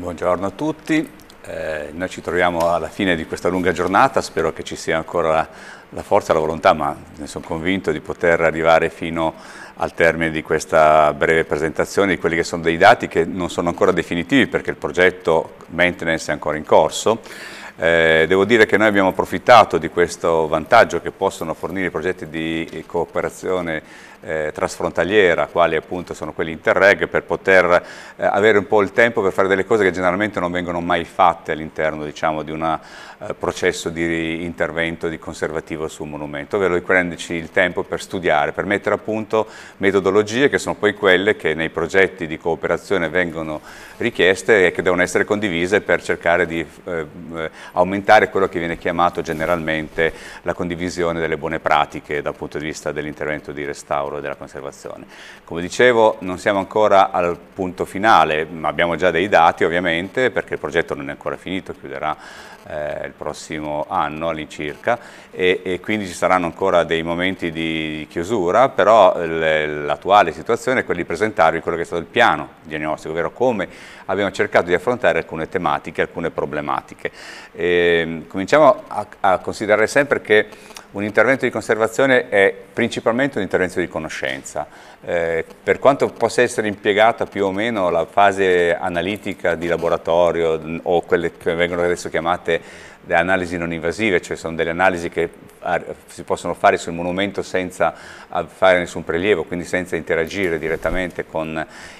Buongiorno a tutti, eh, noi ci troviamo alla fine di questa lunga giornata, spero che ci sia ancora la, la forza, la volontà, ma ne sono convinto di poter arrivare fino al termine di questa breve presentazione di quelli che sono dei dati che non sono ancora definitivi perché il progetto maintenance è ancora in corso. Eh, devo dire che noi abbiamo approfittato di questo vantaggio che possono fornire i progetti di cooperazione eh, trasfrontaliera, quali appunto sono quelli Interreg, per poter eh, avere un po' il tempo per fare delle cose che generalmente non vengono mai fatte all'interno diciamo, di una eh, processo di intervento di conservativo sul monumento, ovvero di prenderci il tempo per studiare, per mettere a punto metodologie che sono poi quelle che nei progetti di cooperazione vengono richieste e che devono essere condivise per cercare di eh, eh, aumentare quello che viene chiamato generalmente la condivisione delle buone pratiche dal punto di vista dell'intervento di restauro e della conservazione. Come dicevo non siamo ancora al punto finale, ma abbiamo già dei dati ovviamente perché il progetto non è ancora finito, chiuderà eh, il prossimo anno all'incirca e, e, quindi ci saranno ancora dei momenti di chiusura, però l'attuale situazione è quella di presentarvi quello che è stato il piano diagnostico, ovvero come abbiamo cercato di affrontare alcune tematiche, alcune problematiche. E, ehm, cominciamo a, a considerare sempre che un intervento di conservazione è principalmente un intervento di conoscenza. Eh, per quanto possa essere impiegata più o meno la fase analitica di laboratorio o quelle che vengono adesso chiamate delle analisi non invasive, cioè sono delle analisi che si possono fare sul monumento senza fare nessun prelievo, quindi senza interagire direttamente con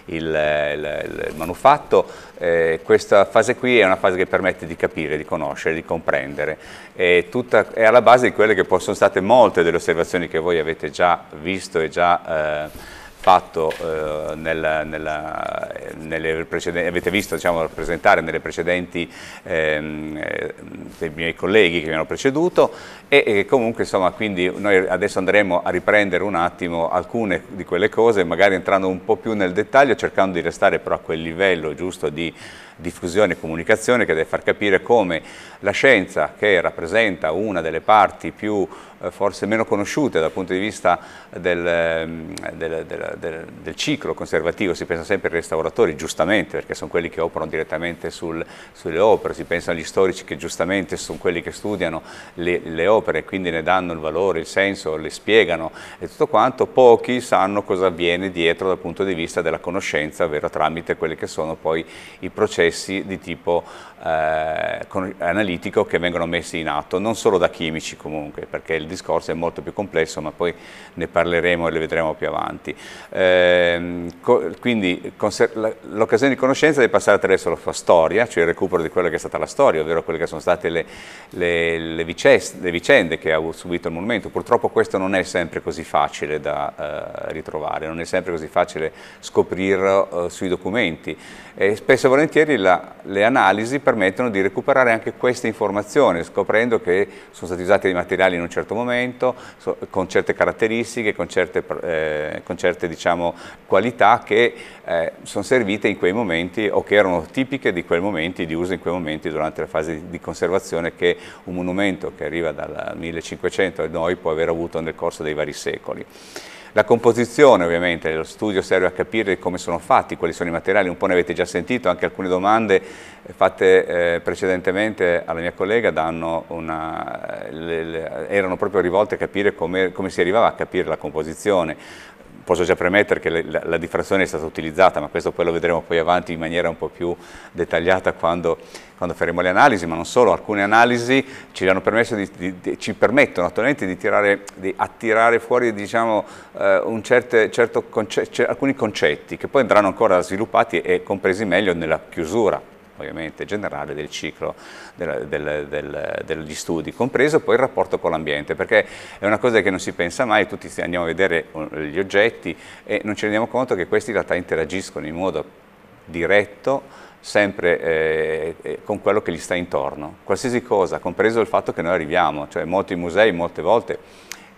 il, il, il manufatto. Eh, questa fase qui è una fase che permette di capire, di conoscere, di comprendere. È, tutta, è alla base di quelle che sono state molte delle osservazioni che voi avete già visto e già... Eh, fatto eh, nel, nella, avete visto diciamo, rappresentare nelle precedenti ehm, eh, dei miei colleghi che mi hanno preceduto e, e comunque insomma quindi noi adesso andremo a riprendere un attimo alcune di quelle cose magari entrando un po' più nel dettaglio cercando di restare però a quel livello giusto di diffusione e comunicazione che deve far capire come la scienza che rappresenta una delle parti più eh, forse meno conosciute dal punto di vista ehm, del, del, del, del, ciclo conservativo, si pensa sempre ai restauratori, giustamente, perché sono quelli che operano direttamente sul, sulle opere, si pensa agli storici che giustamente sono quelli che studiano le, le opere, quindi ne danno il valore, il senso, le spiegano e tutto quanto, pochi sanno cosa avviene dietro dal punto di vista della conoscenza, ovvero tramite quelli che sono poi i processi di tipo eh, analitico che vengono messi in atto, non solo da chimici comunque, perché il discorso è molto più complesso, ma poi ne parleremo e lo vedremo più avanti. Eh, co quindi l'occasione di conoscenza deve passare attraverso la sua storia, cioè il recupero di quella che è stata la storia, ovvero quelle che sono state le, le, le, le vicende che ha subito il monumento. Purtroppo questo non è sempre così facile da eh, ritrovare, non è sempre così facile scoprirlo eh, sui documenti. E spesso e volentieri la, le analisi permettono di recuperare anche queste informazioni, scoprendo che sono stati usati dei materiali in un certo momento, so, con certe caratteristiche, con certe, eh, con certe diciamo, qualità che eh, sono servite in quei momenti o che erano tipiche di quei momenti, di uso in quei momenti durante la fase di conservazione che un monumento che arriva dal 1500 e noi può aver avuto nel corso dei vari secoli. La composizione ovviamente, lo studio serve a capire come sono fatti, quali sono i materiali, un po' ne avete già sentito, anche alcune domande eh, fatte eh, precedentemente alla mia collega danno una, eh, le, le, erano proprio rivolte a capire come, come si arrivava a capire la composizione. Posso già premettere che la, la, diffrazione è stata utilizzata, ma questo poi lo vedremo poi avanti in maniera un po' più dettagliata quando, quando faremo le analisi, ma non solo, alcune analisi ci, di, di, di, ci permettono attualmente di, tirare, attirare fuori diciamo, eh, certe, certo conce alcuni concetti che poi andranno ancora sviluppati e compresi meglio nella chiusura ovviamente generale del ciclo del, del, del, degli studi, compreso poi il rapporto con l'ambiente, perché è una cosa che non si pensa mai, tutti andiamo a vedere uh, gli oggetti e non ci rendiamo conto che questi in realtà interagiscono in modo diretto sempre eh, eh, con quello che gli sta intorno, qualsiasi cosa, compreso il fatto che noi arriviamo, cioè molti musei molte volte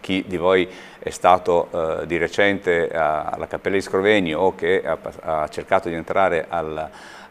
chi di voi è stato eh, di recente alla Cappella di Scrovegni o che ha, ha cercato di entrare al,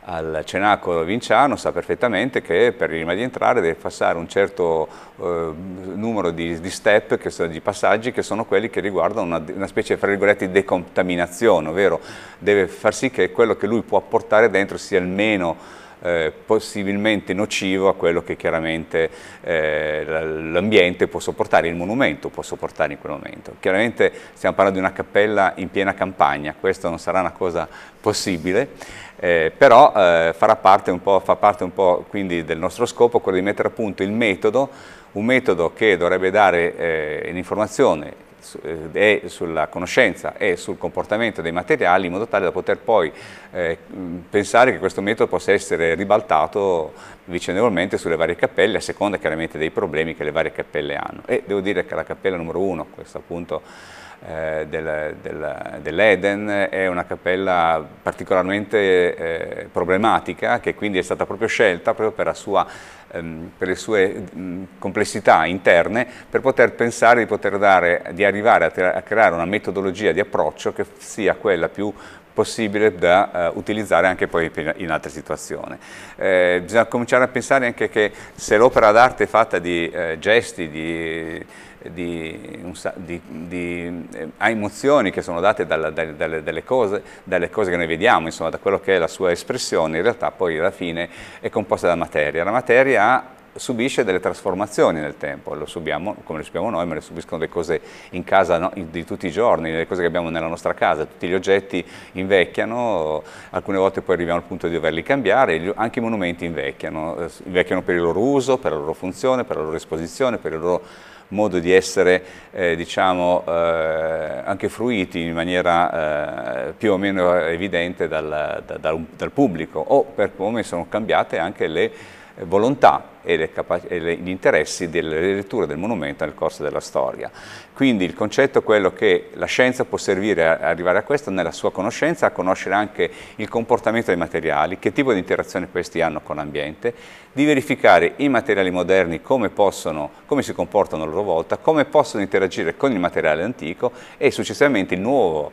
al Cenacolo Vinciano sa perfettamente che prima di entrare deve passare un certo eh, numero di, di step, sono, di passaggi che sono quelli che riguardano una, una specie fra virgolette di decontaminazione, ovvero deve far sì che quello che lui può portare dentro sia il meno eh, possibilmente nocivo a quello che chiaramente eh, l'ambiente può sopportare, il monumento può sopportare in quel momento. Chiaramente stiamo parlando di una cappella in piena campagna, questa non sarà una cosa possibile, eh, però eh, farà parte un po', fa parte un po' quindi del nostro scopo quello di mettere a punto il metodo, un metodo che dovrebbe dare eh, un'informazione e eh, sulla conoscenza e sul comportamento dei materiali in modo tale da poter poi eh, pensare che questo metodo possa essere ribaltato vicendevolmente sulle varie cappelle a seconda chiaramente dei problemi che le varie cappelle hanno e devo dire che la cappella numero uno, questo appunto eh, del, del, dell'Eden, è una cappella particolarmente eh, problematica che quindi è stata proprio scelta proprio per, sua, ehm, per le sue mh, complessità interne per poter pensare di poter dare, di arrivare a, a creare una metodologia di approccio che sia quella più possibile da uh, utilizzare anche poi in altre situazioni. Eh, bisogna cominciare a pensare anche che se l'opera d'arte è fatta di eh, gesti, di di, di, di, eh, a emozioni che sono date dalla, dalle, dalle, cose, dalle, cose, che noi vediamo, insomma, da quello che è la sua espressione, in realtà poi alla fine è composta da materia. La materia subisce delle trasformazioni nel tempo, lo subiamo come lo subiamo noi, ma le subiscono le cose in casa no? di tutti i giorni, le cose che abbiamo nella nostra casa, tutti gli oggetti invecchiano, alcune volte poi arriviamo al punto di doverli cambiare, anche i monumenti invecchiano, eh, invecchiano per il loro uso, per la loro funzione, per la loro esposizione, per il loro modo di essere eh, diciamo, eh, anche fruiti in maniera eh, più o meno evidente dal, dal, dal pubblico o per come sono cambiate anche le eh, volontà e, gli interessi delle letture del monumento nel corso della storia. Quindi il concetto è quello che la scienza può servire a arrivare a questo nella sua conoscenza, a conoscere anche il comportamento dei materiali, che tipo di interazione questi hanno con l'ambiente, di verificare i materiali moderni come, possono, come si comportano a loro volta, come possono interagire con il materiale antico e successivamente il nuovo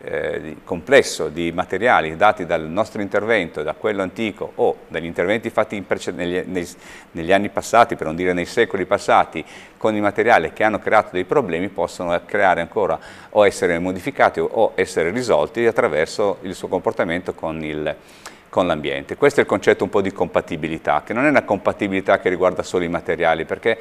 eh, complesso di materiali dati dal nostro intervento, da quello antico o dagli interventi fatti negli, nei, negli, anni passati, per non dire nei secoli passati, con i materiali che hanno creato dei problemi possono creare ancora o essere modificati o essere risolti attraverso il suo comportamento con l'ambiente. Questo è il concetto un po' di compatibilità, che non è una compatibilità che riguarda solo i materiali, perché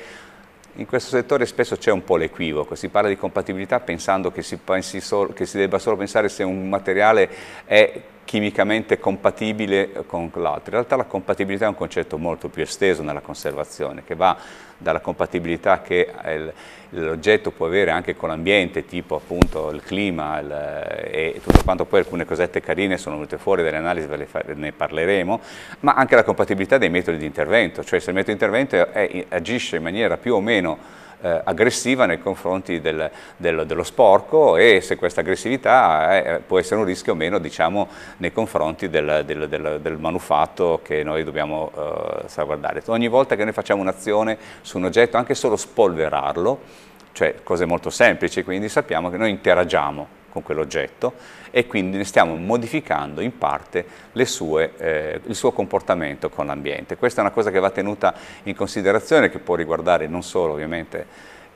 in questo settore spesso c'è un po' l'equivoco, si parla di compatibilità pensando che si, solo, che si debba solo pensare se un materiale è chimicamente compatibile con l'altro. In realtà la compatibilità è un concetto molto più esteso nella conservazione, che va dalla compatibilità che eh, l'oggetto può avere anche con l'ambiente, tipo appunto il clima il, eh, e tutto quanto poi alcune cosette carine sono venute fuori dalle analisi, ne parleremo, ma anche la compatibilità dei metodi di intervento, cioè se il metodo di intervento è, agisce in maniera più o meno eh, aggressiva nei confronti del, del, dello sporco e se questa aggressività è, eh, può essere un rischio o meno diciamo, nei confronti del, del, manufatto che noi dobbiamo eh, salvaguardare. Ogni volta che noi facciamo un'azione su un oggetto, anche solo spolverarlo, cioè cose molto semplici, quindi sappiamo che noi interagiamo con quell'oggetto e quindi ne stiamo modificando in parte sue, eh, il suo comportamento con l'ambiente. Questa è una cosa che va tenuta in considerazione, che può riguardare non solo ovviamente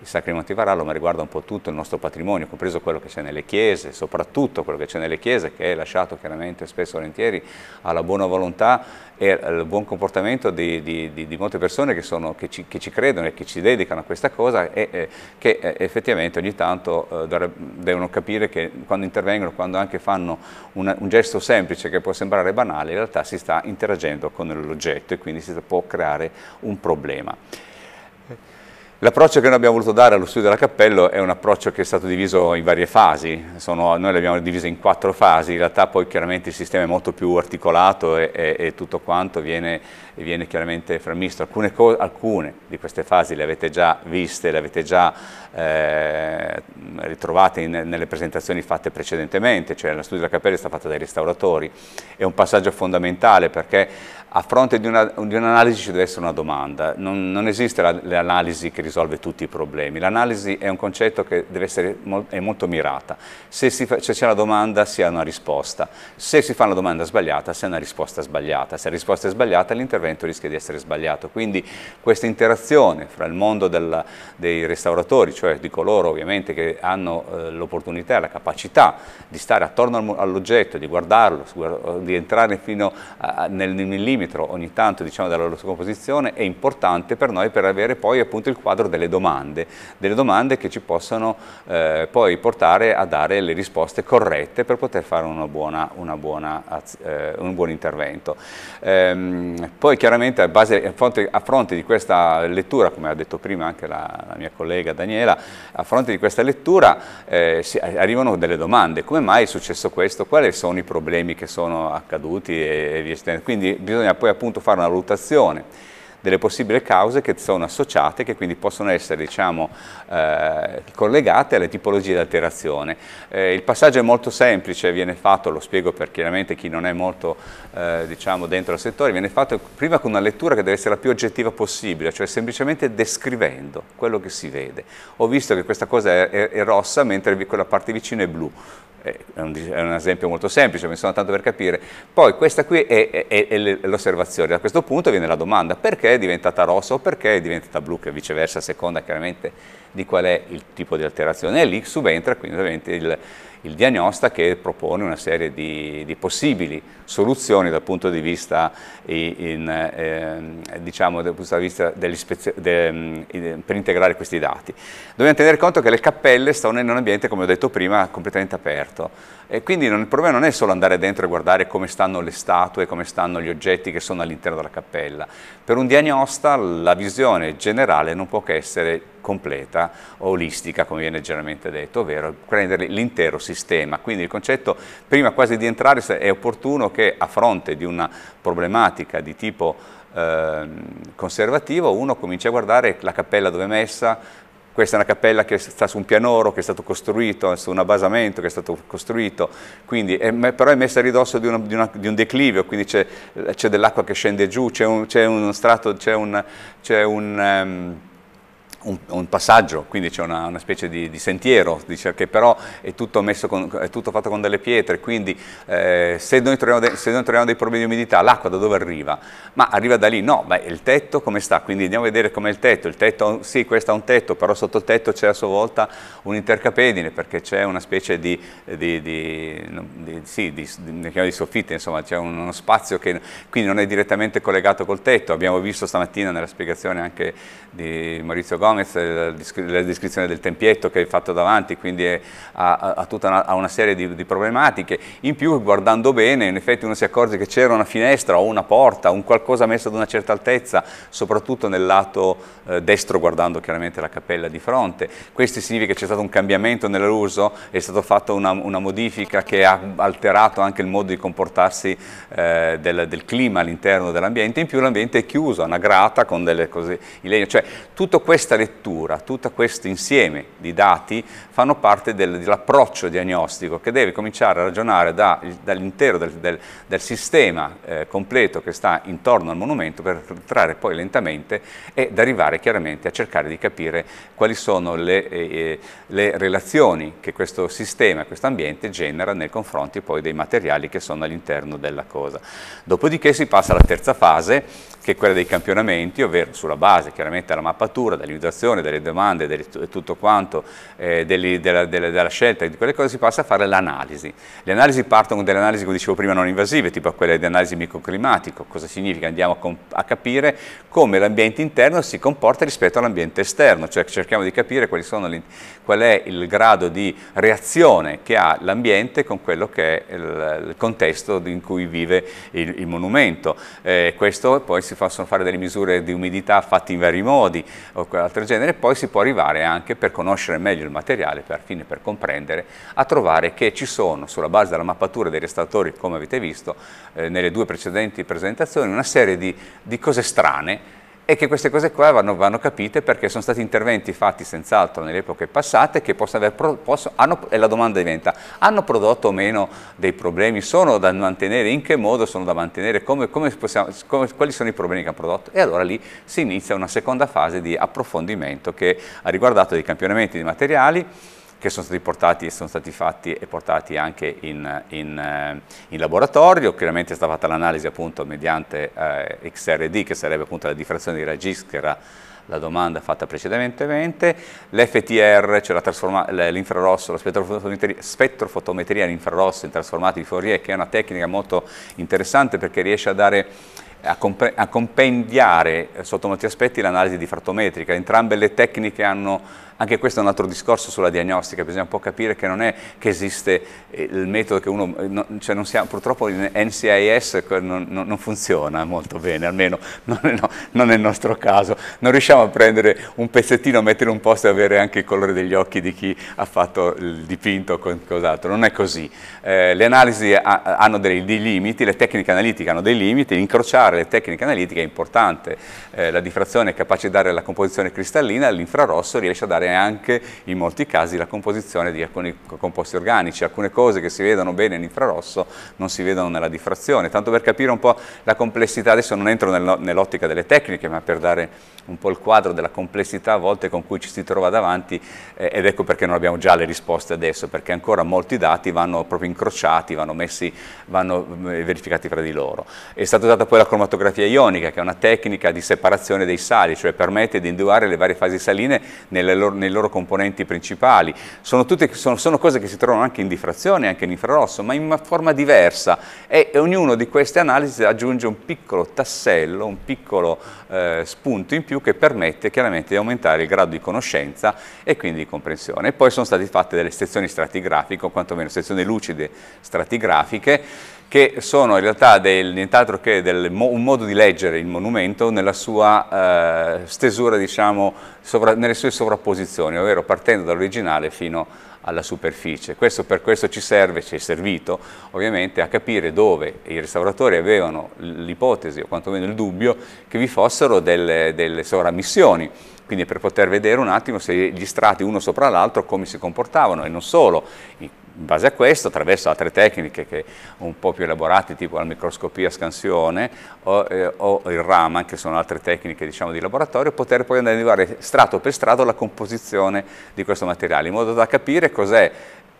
il Sacri Monti Varallo, ma riguarda un po' tutto il nostro patrimonio, compreso quello che c'è nelle chiese, soprattutto quello che c'è nelle chiese, che è lasciato chiaramente spesso e volentieri alla buona volontà e al buon comportamento di, di, di, di molte persone che, sono, che, ci, che, ci, credono e che ci dedicano a questa cosa e eh, che effettivamente ogni tanto eh, devono capire che quando intervengono, quando anche fanno una, un gesto semplice che può sembrare banale, in realtà si sta interagendo con l'oggetto e quindi si può creare un problema. L'approccio che noi abbiamo voluto dare allo studio della Cappello è un approccio che è stato diviso in varie fasi, Sono, noi l'abbiamo diviso in quattro fasi, in realtà poi chiaramente il sistema è molto più articolato e, e, e tutto quanto viene, viene chiaramente frammisto. Alcune, alcune, di queste fasi le avete già viste, le avete già eh, ritrovate in, nelle presentazioni fatte precedentemente, cioè lo studio della Cappello è stato fatto dai restauratori, è un passaggio fondamentale perché a fronte di, un'analisi un ci deve essere una domanda, non, non esiste l'analisi che risolve tutti i problemi, l'analisi è un concetto che deve essere mol molto mirata, se c'è una domanda si ha una risposta, se si fa una domanda sbagliata si ha una risposta sbagliata, se la risposta è sbagliata l'intervento rischia di essere sbagliato, quindi questa interazione fra il mondo della, dei restauratori, cioè di coloro ovviamente che hanno eh, l'opportunità e la capacità di stare attorno all'oggetto, di guardarlo, di entrare fino a, nel, nel limite millimetro ogni tanto diciamo, dalla loro composizione è importante per noi per avere poi appunto il quadro delle domande, delle domande che ci possono eh, poi portare a dare le risposte corrette per poter fare una buona, una buona, eh, un buon intervento. Ehm, poi chiaramente a, base, a, fronte, a, fronte, di questa lettura, come ha detto prima anche la, la mia collega Daniela, a fronte di questa lettura eh, si, arrivano delle domande, come mai è successo questo, quali sono i problemi che sono accaduti e, e Quindi bisogna bisogna poi appunto fare una valutazione delle possibili cause che sono associate, che quindi possono essere diciamo, eh, collegate alle tipologie di alterazione. Eh, il passaggio è molto semplice, viene fatto, lo spiego per chiaramente chi non è molto eh, diciamo, dentro al settore, viene fatto prima con una lettura che deve essere la più oggettiva possibile, cioè semplicemente descrivendo quello che si vede. Ho visto che questa cosa è, è, è rossa mentre quella parte vicina è blu eh, è un, esempio molto semplice, mi sono tanto per capire. Poi questa qui è, è, è l'osservazione, a questo punto viene la domanda perché è diventata rossa o perché è diventata blu, che viceversa a seconda chiaramente di qual è il tipo di alterazione. E lì subentra quindi ovviamente il, il diagnosta che propone una serie di, di possibili soluzioni dal punto di vista, in, eh, diciamo, dal punto di vista de, per integrare questi dati. Dobbiamo tenere conto che le cappelle stanno in un ambiente, come ho detto prima, completamente aperto. E quindi non, il problema non è solo andare dentro e guardare come stanno le statue, come stanno gli oggetti che sono all'interno della cappella. Per un diagnosta la visione generale non può che essere completa, olistica, come viene generalmente detto, ovvero prendere l'intero sistema. Quindi il concetto, prima quasi di entrare, è opportuno che a fronte di una problematica di tipo ehm, conservativo uno comincia a guardare la cappella dove è messa, questa è una cappella che sta su un pianoro, che è stato costruito, su un abbasamento che è stato costruito, quindi, è, però è messa a ridosso di, una, di, una, di un declivio, quindi c'è, dell'acqua che scende giù, c'è un, uno strato, c'è un... Ehm, un, un, passaggio, quindi c'è una, una, specie di, di sentiero, dice che però è tutto, con, è tutto, fatto con delle pietre, quindi eh, se, noi de, se, noi troviamo dei problemi di umidità, l'acqua da dove arriva? Ma arriva da lì, no, beh, il tetto come sta? Quindi andiamo a vedere com'è il tetto, il tetto, sì, questo è un tetto, però sotto il tetto c'è a sua volta un intercapedine, perché c'è una specie di, di, di sì, soffitta, insomma, c'è uno spazio che quindi non è direttamente collegato col tetto, abbiamo visto stamattina nella spiegazione anche di Maurizio Gomez, Gomez, eh, la, descrizione del tempietto che hai fatto davanti, quindi ha, tutta una, ha una serie di, di, problematiche. In più, guardando bene, in effetti uno si accorge che c'era una finestra o una porta, un qualcosa messo ad una certa altezza, soprattutto nel lato eh, destro, guardando chiaramente la cappella di fronte. Questo significa che c'è stato un cambiamento nell'uso, è stata fatta una, una, modifica che ha alterato anche il modo di comportarsi eh, del, del clima all'interno dell'ambiente, in più l'ambiente è chiuso, una grata con delle cose in legno, cioè tutta questa lettura, tutto questo insieme di dati fanno parte del, dell'approccio diagnostico che deve cominciare a ragionare da, dall'intero del, del, del, sistema eh, completo che sta intorno al monumento per entrare poi lentamente ed arrivare chiaramente a cercare di capire quali sono le, eh, eh, le relazioni che questo sistema, questo ambiente genera nei confronti poi dei materiali che sono all'interno della cosa. Dopodiché si passa alla terza fase che è quella dei campionamenti, ovvero sulla base chiaramente della mappatura, dell'individuazione progettazione, delle domande, delle, tutto quanto, eh, degli, della, della, della, scelta, di quelle cose si passa a fare l'analisi. Le analisi partono con delle analisi, come dicevo prima, non invasive, tipo quelle di analisi microclimatico. Cosa significa? Andiamo a, a capire come l'ambiente interno si comporta rispetto all'ambiente esterno, cioè cerchiamo di capire le, qual è il grado di reazione che ha l'ambiente con quello che è il, il contesto in cui vive il, il monumento. Eh, questo poi si possono fare delle misure di umidità fatte in vari modi, o altre altro genere, poi si può arrivare anche per conoscere meglio il materiale, per fine per comprendere, a trovare che ci sono, sulla base della mappatura dei restauratori, come avete visto eh, nelle due precedenti presentazioni, una serie di, di cose strane e che queste cose qua vanno, vanno capite perché sono stati interventi fatti senz'altro nelle epoche passate che possono aver, possono, hanno, e la domanda diventa, hanno prodotto o meno dei problemi, sono da mantenere, in che modo sono da mantenere, come, come possiamo, come, quali sono i problemi che hanno prodotto e allora lì si inizia una seconda fase di approfondimento che ha riguardato dei campionamenti di materiali, che sono stati portati e sono stati fatti e portati anche in, in, eh, in laboratorio, chiaramente è stata fatta l'analisi appunto mediante eh, XRD che sarebbe appunto la diffrazione di Ragis che era la domanda fatta precedentemente, l'FTR, cioè l'infrarosso, la, la spettrofotometria, spettrofotometria in infrarosso in trasformato di Fourier, che è una tecnica molto interessante perché riesce a dare a, a compendiare eh, sotto molti aspetti l'analisi diffrattometrica. Entrambe le tecniche hanno anche questo è un altro discorso sulla diagnostica, bisogna un po' capire che non è che esiste eh, il metodo che uno, eh, cioè non siamo, purtroppo in NCIS non, non, funziona molto bene, almeno non, no, non nel nostro caso, non riusciamo a prendere un pezzettino, mettere un posto e avere anche il colore degli occhi di chi ha fatto il dipinto o cos'altro, non è così. Eh, le analisi ha, hanno dei, dei, limiti, le tecniche analitiche hanno dei limiti, incrociare le tecniche analitiche è importante, eh, la diffrazione è capace di dare la composizione cristallina, l'infrarosso riesce a dare è anche in molti casi la composizione di alcuni composti organici, alcune cose che si vedono bene in infrarosso non si vedono nella diffrazione, tanto per capire un po' la complessità, adesso non entro nell'ottica delle tecniche, ma per dare un po' il quadro della complessità a volte con cui ci si trova davanti eh, ed ecco perché non abbiamo già le risposte adesso, perché ancora molti dati vanno proprio incrociati, vanno messi, vanno eh, verificati fra di loro. È stata usata poi la cromatografia ionica, che è una tecnica di separazione dei sali, cioè permette di individuare le varie fasi saline nelle loro loro, nei loro componenti principali. Sono, tutte, sono, sono, cose che si trovano anche in diffrazione, anche in infrarosso, ma in una forma diversa e ognuno di queste analisi aggiunge un piccolo tassello, un piccolo eh, spunto in più che permette chiaramente di aumentare il grado di conoscenza e quindi di comprensione. E poi sono state fatte delle sezioni stratigrafiche, o quantomeno sezioni lucide stratigrafiche, che sono in realtà nient'altro che del, un modo di leggere il monumento nella sua eh, stesura, diciamo, sovra, nelle sue sovrapposizioni, ovvero partendo dall'originale fino alla superficie. Questo, per questo ci serve, ci è servito ovviamente a capire dove i restauratori avevano l'ipotesi o quantomeno il dubbio che vi fossero delle, delle sovrammissioni quindi per poter vedere un attimo se gli strati uno sopra l'altro come si comportavano e non solo. In base a questo, attraverso altre tecniche che un po' più elaborate, tipo la microscopia a scansione o, eh, o, il Raman, che sono altre tecniche diciamo, di laboratorio, poter poi andare a individuare strato per strato la composizione di questo materiale, in modo da capire cos'è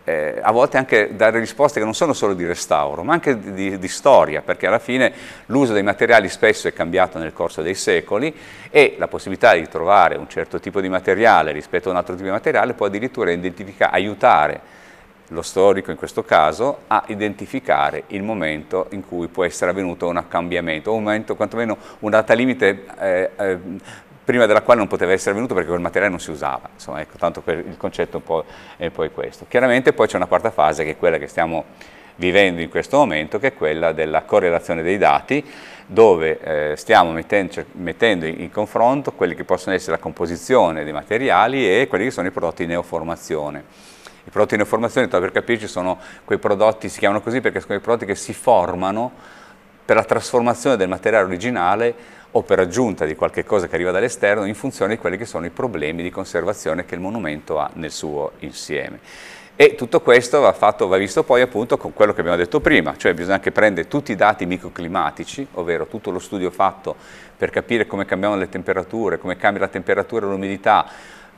eh, a volte anche dare risposte che non sono solo di restauro, ma anche di, di, di storia, perché alla fine l'uso dei materiali spesso è cambiato nel corso dei secoli e la possibilità di trovare un certo tipo di materiale rispetto a un altro tipo di materiale può addirittura aiutare lo storico in questo caso, a identificare il momento in cui può essere avvenuto un cambiamento, o un momento quantomeno una data limite eh, eh, prima della quale non poteva essere venuto perché quel materiale non si usava, insomma, ecco, tanto per il concetto un po' è poi questo. Chiaramente poi c'è una quarta fase che è quella che stiamo vivendo in questo momento, che è quella della correlazione dei dati, dove eh, stiamo mettendo, cioè, mettendo, in confronto quelli che possono essere la composizione dei materiali e quelli che sono i prodotti di neoformazione. I prodotti di neoformazione, per capirci, sono quei prodotti, si chiamano così perché sono quei prodotti che si formano per la trasformazione del materiale originale o per aggiunta di qualche cosa che arriva dall'esterno in funzione di quelli che sono i problemi di conservazione che il monumento ha nel suo insieme. E tutto questo va, fatto, va visto poi appunto con quello che abbiamo detto prima, cioè bisogna anche prendere tutti i dati microclimatici, ovvero tutto lo studio fatto per capire come cambiano le temperature, come cambia la temperatura e l'umidità,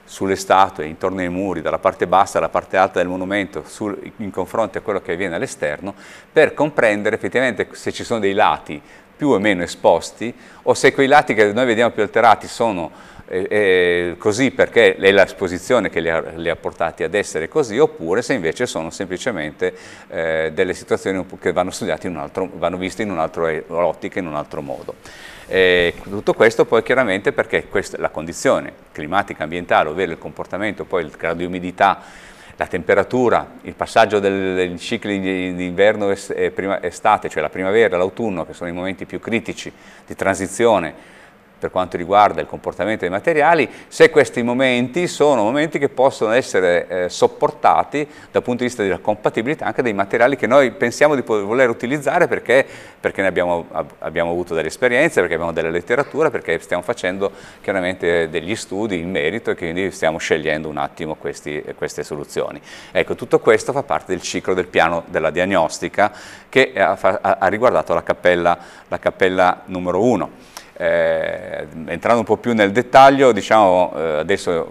sulle statue, intorno ai muri, dalla parte bassa alla parte alta del monumento, sul, in confronto a quello che avviene all'esterno, per comprendere effettivamente se ci sono dei lati più o meno esposti, o se quei lati che noi vediamo più alterati sono eh, eh, così perché è l'esposizione che li ha, li ha, portati ad essere così, oppure se invece sono semplicemente eh, delle situazioni che vanno studiate, altro, vanno viste in un'ottica, in un altro modo. E tutto questo poi chiaramente perché questa, la condizione climatica ambientale, ovvero il comportamento, poi il grado di umidità, la temperatura, il passaggio dei cicli di, inverno e eh, estate cioè la primavera, l'autunno, che sono i momenti più critici di transizione per quanto riguarda il comportamento dei materiali, se questi momenti sono momenti che possono essere eh, sopportati dal punto di vista della compatibilità anche dei materiali che noi pensiamo di voler utilizzare perché, perché ne abbiamo, abbiamo, avuto delle esperienze, perché abbiamo della letteratura, perché stiamo facendo chiaramente degli studi in merito e quindi stiamo scegliendo un attimo questi, queste soluzioni. Ecco, tutto questo fa parte del ciclo del piano della diagnostica che ha, ha, ha riguardato la cappella, la cappella numero 1. Eh, entrando un po' più nel dettaglio, diciamo eh, adesso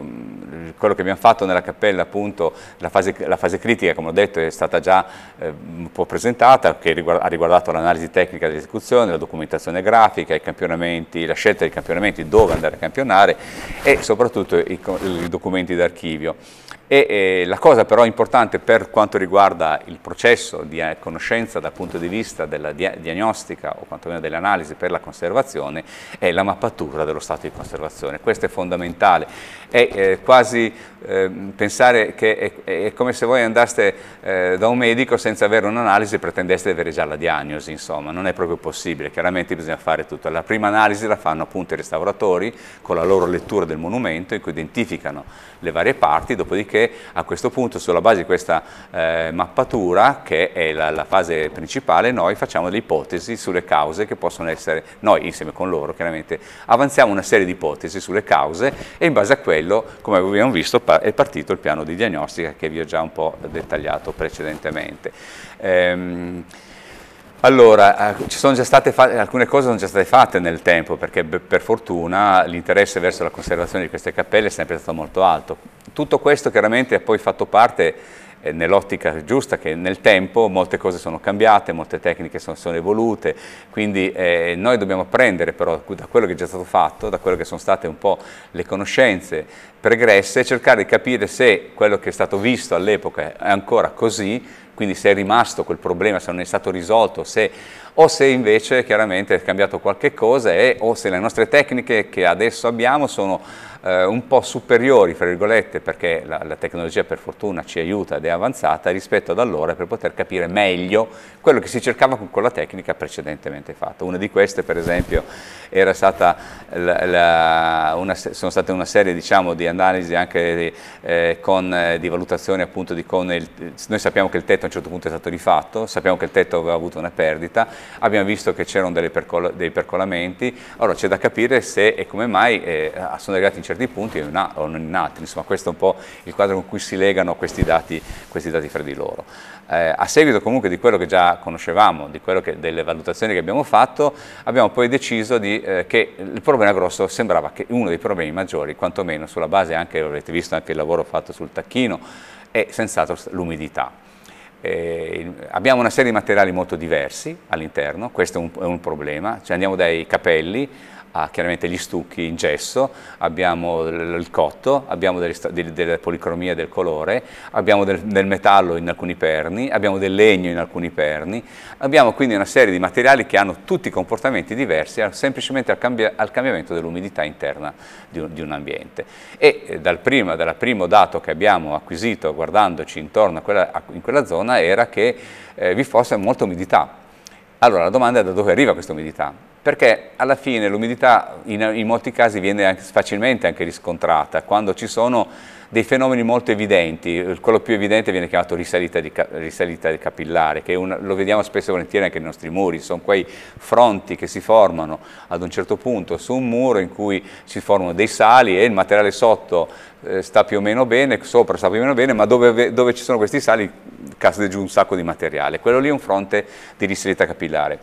quello che abbiamo fatto nella cappella, appunto la fase, la fase critica, come ho detto, è stata già eh, un po' presentata, che riguarda, ha riguardato l'analisi tecnica dell'esecuzione, la documentazione grafica, i campionamenti, la scelta dei campionamenti, dove andare a campionare e soprattutto i, i documenti d'archivio. E, eh, la cosa però importante per quanto riguarda il processo di eh, conoscenza dal punto di vista della dia diagnostica o quantomeno dell'analisi per la conservazione è la mappatura dello stato di conservazione. Questo è fondamentale. È eh, quasi eh, pensare che è, è, come se voi andaste eh, da un medico senza avere un'analisi e pretendeste di avere già la diagnosi, insomma, non è proprio possibile. Chiaramente bisogna fare tutto. La prima analisi la fanno appunto i restauratori con la loro lettura del monumento in cui identificano le varie parti, dopodiché a questo punto sulla base di questa eh, mappatura, che è la, la, fase principale, noi facciamo delle ipotesi sulle cause che possono essere, noi insieme con loro chiaramente, avanziamo una serie di ipotesi sulle cause e in base a quello, come abbiamo visto, è partito il piano di diagnostica che vi ho già un po' dettagliato precedentemente. Ehm, allora, eh, fa- alcune cose sono già state fatte nel tempo, perché per fortuna l'interesse verso la conservazione di queste cappelle è sempre stato molto alto. Tutto questo chiaramente ha poi fatto parte eh, nell'ottica giusta che nel tempo molte cose sono cambiate, molte tecniche sono, sono evolute, quindi eh, noi dobbiamo apprendere però da quello che è già stato fatto, da quello che sono state un po' le conoscenze pregresse e cercare di capire se quello che è stato visto all'epoca è ancora così quindi se è rimasto quel problema, se non è stato risolto, se, o se invece chiaramente è cambiato qualche cosa e, o se le nostre tecniche che adesso abbiamo sono eh, un po' superiori, fra virgolette, perché la, la, tecnologia per fortuna ci aiuta ed è avanzata rispetto ad allora per poter capire meglio quello che si cercava con, con la tecnica precedentemente fatta. Una di queste, per esempio, era stata la, la, una, sono state una serie diciamo, di analisi anche eh, con, eh, di valutazione appunto di con il, noi sappiamo che il tetto a un certo punto è stato rifatto, sappiamo che il tetto aveva avuto una perdita, abbiamo visto che c'erano percol dei percolamenti, allora c'è da capire se e come mai eh, sono arrivati in certi certi punti o in, altri, insomma questo è un po' il quadro con cui si legano questi dati, questi dati fra di loro. Eh, a seguito comunque di quello che già conoscevamo, che, delle valutazioni che abbiamo fatto, abbiamo poi deciso di, eh, che il problema grosso sembrava che uno dei problemi maggiori, quantomeno sulla base anche, avete visto anche il lavoro fatto sul tacchino, è senz'altro l'umidità. Eh, abbiamo una serie di materiali molto diversi all'interno, questo è un, è un problema, cioè andiamo dai capelli ha chiaramente gli stucchi in gesso, abbiamo il cotto, abbiamo delle, delle policromie del colore, abbiamo del, del, metallo in alcuni perni, abbiamo del legno in alcuni perni, abbiamo quindi una serie di materiali che hanno tutti comportamenti diversi semplicemente al, cambia, al cambiamento dell'umidità interna di un, di un, ambiente. E eh, dal primo, primo dato che abbiamo acquisito guardandoci intorno a quella, in quella zona era che eh, vi fosse molta umidità, allora, la domanda è da dove arriva questa umidità? Perché alla fine l'umidità in, in molti casi viene anche, facilmente anche riscontrata quando ci sono dei fenomeni molto evidenti, quello più evidente viene chiamato risalita, di, risalita capillare, che una, lo vediamo spesso e volentieri anche nei nostri muri, sono quei fronti che si formano ad un certo punto su un muro in cui si formano dei sali e il materiale sotto eh, sta più o meno bene, sopra sta più o meno bene, ma dove, dove ci sono questi sali casca giù un sacco di materiale, quello lì è un fronte di risalita capillare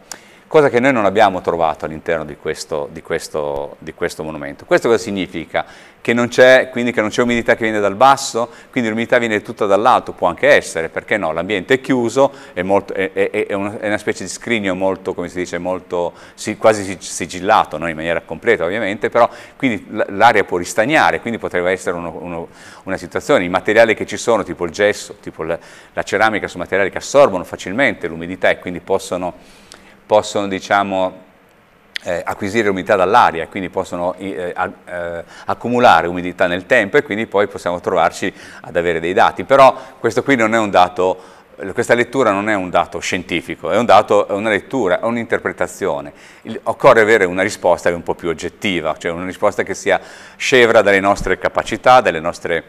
cosa che noi non abbiamo trovato all'interno di, di, di questo, monumento. Questo cosa significa? Che non c'è umidità che viene dal basso, quindi l'umidità viene tutta dall'alto, può anche essere, perché no? L'ambiente è chiuso, è, molto, è, è, è, una, specie di scrigno molto, come si dice, molto, quasi sigillato, non in maniera completa ovviamente, però quindi l'aria può ristagnare, quindi potrebbe essere uno, uno, una situazione, i materiali che ci sono, tipo il gesso, tipo la, la ceramica, sono materiali che assorbono facilmente l'umidità e quindi possono possono diciamo, eh, acquisire umidità dall'aria, quindi possono eh, eh, accumulare umidità nel tempo e quindi poi possiamo trovarci ad avere dei dati. Però questo qui non è un dato questa lettura non è un dato scientifico, è, un dato, è una lettura, è un'interpretazione. Occorre avere una risposta che è un po' più oggettiva, cioè una risposta che sia scevra dalle nostre capacità, dalle nostre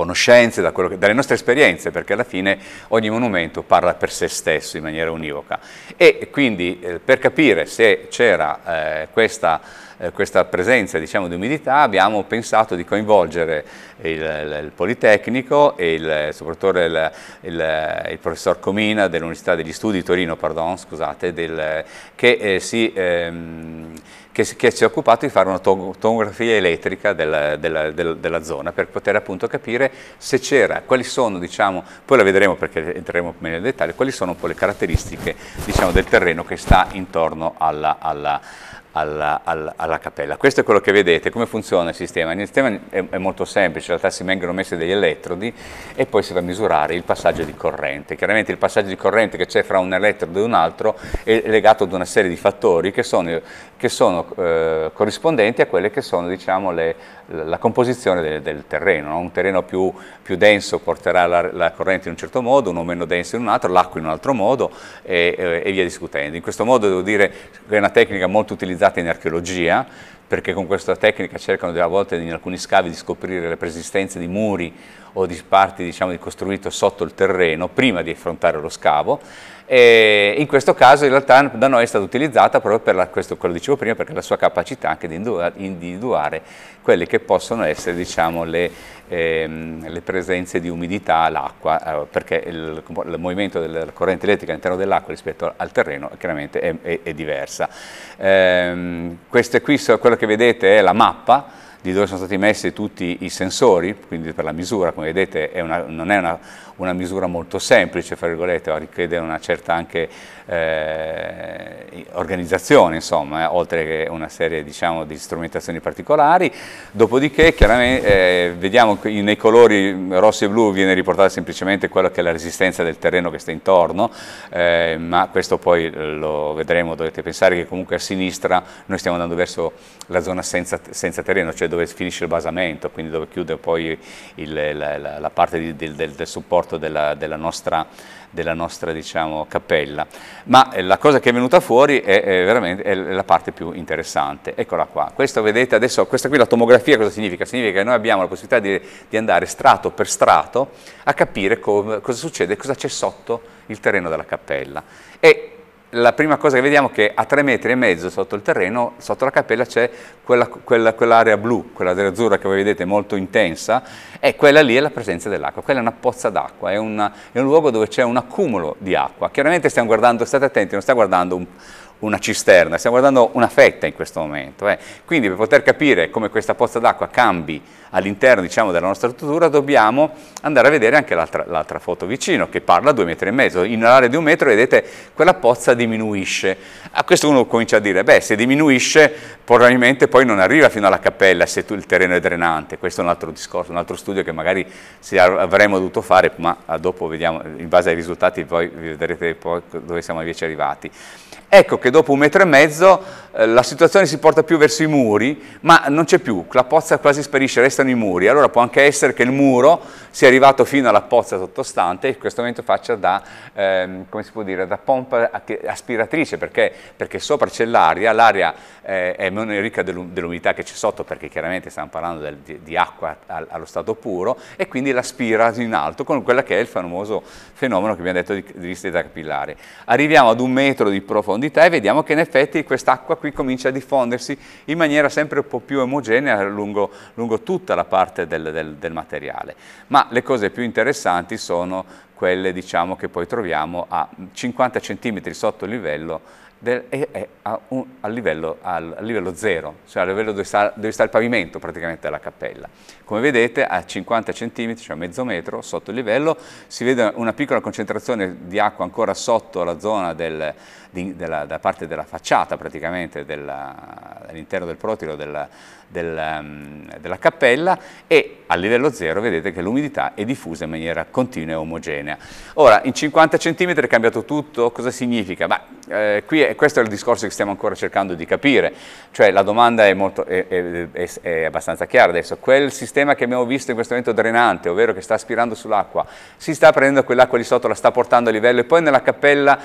conoscenze, da che, dalle nostre esperienze, perché alla fine ogni monumento parla per se stesso in maniera univoca. E quindi eh, per capire se c'era eh, questa, eh, questa, presenza diciamo, di umidità abbiamo pensato di coinvolgere il, il, il Politecnico e il, soprattutto il, professor Comina dell'Università degli Studi Torino, pardon, scusate, del, che eh, si... Ehm, che, che si è occupato di fare una tomografia elettrica della, della, della, della zona per poter appunto capire se c'era, quali sono, diciamo, poi la vedremo perché entreremo meglio nel dettaglio, quali sono un po' le caratteristiche diciamo, del terreno che sta intorno alla, alla alla, alla, alla, cappella. Questo è quello che vedete, come funziona il sistema. Il sistema è, è, molto semplice, in realtà si vengono messi degli elettrodi e poi si va a misurare il passaggio di corrente. Chiaramente il passaggio di corrente che c'è fra un elettrodo e un altro è legato ad una serie di fattori che sono, che sono eh, corrispondenti a quelle che sono diciamo, le la composizione del, del terreno, no? un terreno più, più denso porterà la, la, corrente in un certo modo, uno meno denso in un altro, l'acqua in un altro modo e, e via discutendo. In questo modo devo dire che è una tecnica molto utilizzata in archeologia, perché con questa tecnica cercano a volte in alcuni scavi di scoprire le persistenze di muri o di parti diciamo, di costruito sotto il terreno prima di affrontare lo scavo e in questo caso in realtà da noi è stata utilizzata proprio per la, questo, quello dicevo prima, perché la sua capacità anche di individuare quelle che possono essere diciamo, le, ehm, le, presenze di umidità all'acqua, eh, perché il, il, movimento della corrente elettrica all'interno dell'acqua rispetto al terreno chiaramente è, è, è diversa. Ehm, queste qui, quello che vedete è la mappa di dove sono stati messi tutti i sensori, quindi per la misura, come vedete è una, non è una una misura molto semplice, fra virgolette, richiede una certa anche eh, organizzazione, insomma, eh, oltre che una serie diciamo, di strumentazioni particolari. Dopodiché, chiaramente, eh, vediamo che nei colori rossi e blu viene riportata semplicemente quella che è la resistenza del terreno che sta intorno, eh, ma questo poi eh, lo vedremo, dovete pensare che comunque a sinistra noi stiamo andando verso la zona senza, senza terreno, cioè dove finisce il basamento, quindi dove chiude poi il, la, la, parte di, del, del supporto porto della, della nostra, della nostra diciamo, cappella. Ma eh, la cosa che è venuta fuori è, è veramente è la parte più interessante. Eccola qua. Questo vedete adesso, questa qui la tomografia cosa significa? Significa che noi abbiamo la possibilità di, di andare strato per strato a capire cosa succede, cosa c'è sotto il terreno della cappella. E la prima cosa che vediamo è che a tre metri e mezzo sotto il terreno, sotto la cappella c'è quella, quella, quell'area blu, quella azzurra che voi vedete molto intensa, e quella lì è la presenza dell'acqua, quella è una pozza d'acqua, è, è, un luogo dove c'è un accumulo di acqua. Chiaramente stiamo guardando, state attenti, non stiamo guardando un, una cisterna, stiamo guardando una fetta in questo momento. Eh. Quindi per poter capire come questa pozza d'acqua cambi all'interno diciamo, della nostra struttura dobbiamo andare a vedere anche l'altra foto vicino che parla a due metri e mezzo. In un'area di un metro vedete quella pozza diminuisce. A questo uno comincia a dire, beh se diminuisce probabilmente poi non arriva fino alla cappella se il terreno è drenante. Questo è un altro discorso, un altro studio che magari avremmo dovuto fare ma ah, dopo vediamo, in base ai risultati poi vedrete poi dove siamo invece arrivati. Ecco che che dopo un metro e mezzo eh, la situazione si porta più verso i muri, ma non c'è più, la pozza quasi sparisce, restano i muri. Allora può anche essere che il muro sia arrivato fino alla pozza sottostante e in questo momento faccia da, ehm, dire, da pompa aspiratrice, perché, perché sopra c'è l'aria, l'aria eh, è meno ricca dell'umidità che c'è sotto, perché chiaramente stiamo parlando del, di, di, acqua allo stato puro, e quindi l'aspira in alto con quello che è il famoso fenomeno che abbiamo detto di, di capillare. Arriviamo ad un metro di profondità e vediamo vediamo che in effetti quest'acqua qui comincia a diffondersi in maniera sempre un po' più omogenea lungo, lungo tutta la parte del, del, del materiale. Ma le cose più interessanti sono quelle diciamo, che poi troviamo a 50 cm sotto il livello del, è, è a, un, a, livello, al, a, livello, zero, cioè a livello dove sta, dove sta, il pavimento praticamente della cappella. Come vedete a 50 cm, cioè mezzo metro sotto il livello, si vede una piccola concentrazione di acqua ancora sotto la zona del, di, della, da parte della facciata praticamente all'interno del protiro della, della, ehm, della cappella e a livello zero vedete che l'umidità è diffusa in maniera continua e omogenea. Ora, in 50 cm è cambiato tutto, cosa significa? Beh, eh, qui è, questo è il discorso che stiamo ancora cercando di capire, cioè la domanda è, molto, è, è abbastanza chiara adesso, quel sistema che abbiamo visto in questo momento drenante, ovvero che sta aspirando sull'acqua, si sta prendendo quell'acqua di sotto, la sta portando a livello e poi nella cappella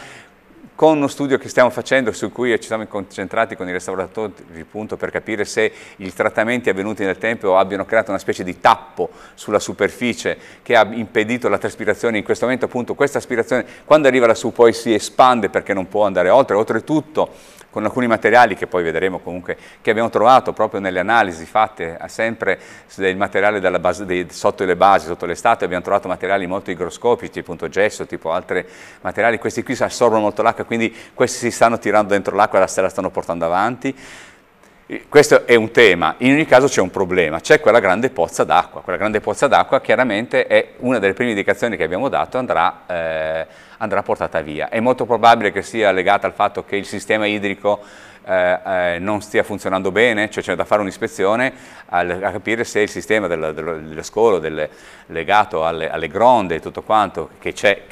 con uno studio che stiamo facendo su cui ci siamo concentrati con i restauratori appunto, per capire se i trattamenti avvenuti nel tempo abbiano creato una specie di tappo sulla superficie che ha impedito la traspirazione in questo momento appunto questa aspirazione quando arriva lassù poi si espande perché non può andare oltre oltretutto con alcuni materiali che poi vedremo comunque, che abbiamo trovato proprio nelle analisi fatte sempre del materiale base, dei, sotto le basi, sotto le statue, abbiamo trovato materiali molto igroscopici, tipo gesso, tipo altri materiali, questi qui assorbono molto l'acqua, quindi questi si stanno tirando dentro l'acqua e se la stanno portando avanti. Questo è un tema, in ogni caso c'è un problema, c'è quella grande pozza d'acqua, quella grande pozza d'acqua chiaramente è una delle prime indicazioni che abbiamo dato, andrà... Eh, andrà portata via. È molto probabile che sia legata al fatto che il sistema idrico eh, eh, non stia funzionando bene, cioè c'è da fare un'ispezione a, capire se il sistema dello, dello scolo del, legato alle, alle, gronde e tutto quanto che c'è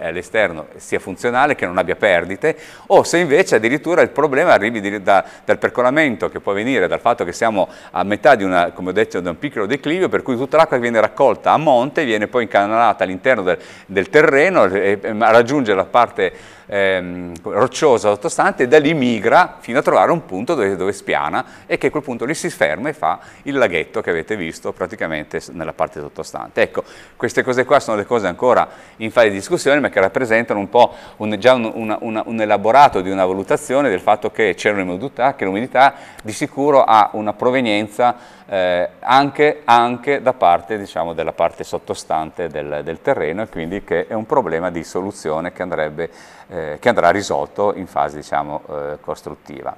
all'esterno sia funzionale, che non abbia perdite, o se invece addirittura il problema arrivi da, dal percolamento che può venire dal fatto che siamo a metà di, una, detto, di un piccolo declivio per cui tutta l'acqua che viene raccolta a monte viene poi incanalata all'interno del, del terreno e, e raggiunge la parte ehm, rocciosa sottostante e da lì migra fino a trovare un punto dove, dove, spiana e che a quel punto lì si ferma e fa il laghetto che avete visto praticamente nella parte sottostante. Ecco, queste cose qua sono le cose ancora in fase di discussione ma che rappresentano un po' un, già un, una, una, un elaborato di una valutazione del fatto che c'è un'umidità, che l'umidità di sicuro ha una provenienza eh, anche, anche, da parte diciamo, della parte sottostante del, del, terreno e quindi che è un problema di soluzione che, andrebbe, eh, che andrà risolto in fase diciamo, eh, costruttiva.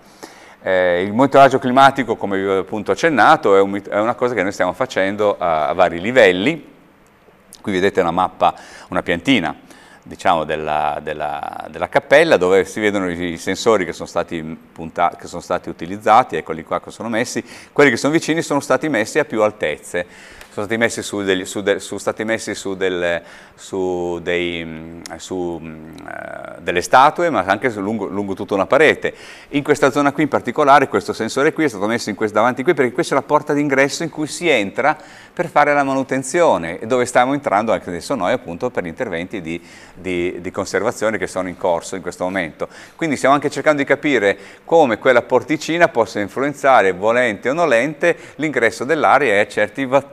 Eh, il monitoraggio climatico, come vi ho appunto accennato, è, un, è una cosa che noi stiamo facendo a, a vari livelli. Qui vedete una mappa, una piantina diciamo, della, della, della, cappella dove si vedono i sensori che sono, punta, che sono stati utilizzati, eccoli qua che sono messi, quelli che sono vicini sono stati messi a più altezze sono stati messi su, degli, su, de, su, stati messi su, del, su dei, mm, mm, eh, delle statue, ma anche lungo, lungo, tutta una parete. In questa zona qui in particolare, questo sensore qui è stato messo questa, davanti qui, perché questa è la porta d'ingresso in cui si entra per fare la manutenzione, dove stiamo entrando anche adesso noi appunto per gli interventi di, di, di conservazione che sono in corso in questo momento. Quindi stiamo anche cercando di capire come quella porticina possa influenzare, volente o nolente, l'ingresso dell'aria e certi vattori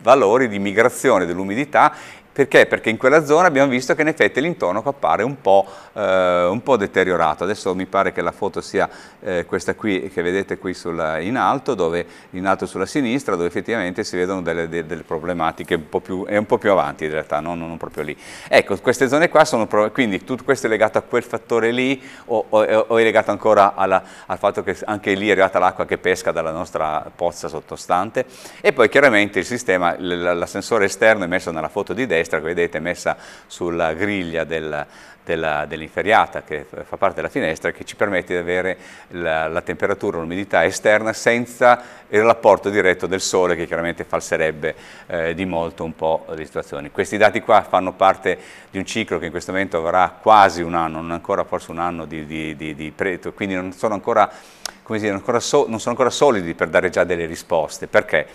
valori di migrazione dell'umidità perché? Perché in quella zona abbiamo visto che in effetti l'intonaco appare un po', eh, un po', deteriorato. Adesso mi pare che la foto sia eh, questa qui che vedete qui sul, in, alto, dove, in alto sulla sinistra, dove effettivamente si vedono delle, delle, delle problematiche un po, più, un po' più avanti in realtà, non, non, proprio lì. Ecco, queste zone qua sono, quindi tutto questo è legato a quel fattore lì o, o, o è legato ancora alla, al fatto che anche lì è arrivata l'acqua che pesca dalla nostra pozza sottostante e poi chiaramente il sistema, l'ascensore esterno è messo nella foto di destra finestra che vedete messa sulla griglia del, dell'inferiata che fa parte della finestra che ci permette di avere la, la temperatura, l'umidità esterna senza il rapporto diretto del sole che chiaramente falserebbe eh, di molto un po' le situazioni. Questi dati qua fanno parte di un ciclo che in questo momento avrà quasi un anno, non ancora forse un anno di, di, di, di pre, quindi non sono ancora, dire, ancora so, non sono ancora solidi per dare già delle risposte. Perché?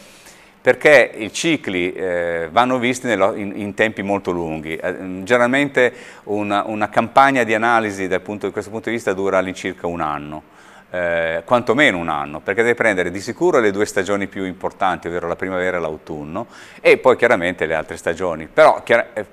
perché i cicli eh, vanno visti nello, in, in, tempi molto lunghi. Eh, generalmente una, una, campagna di analisi dal punto, da questo punto di vista dura all'incirca un anno eh, quantomeno un anno, perché deve prendere di sicuro le due stagioni più importanti, ovvero la primavera e l'autunno, e poi chiaramente le altre stagioni. Però eh,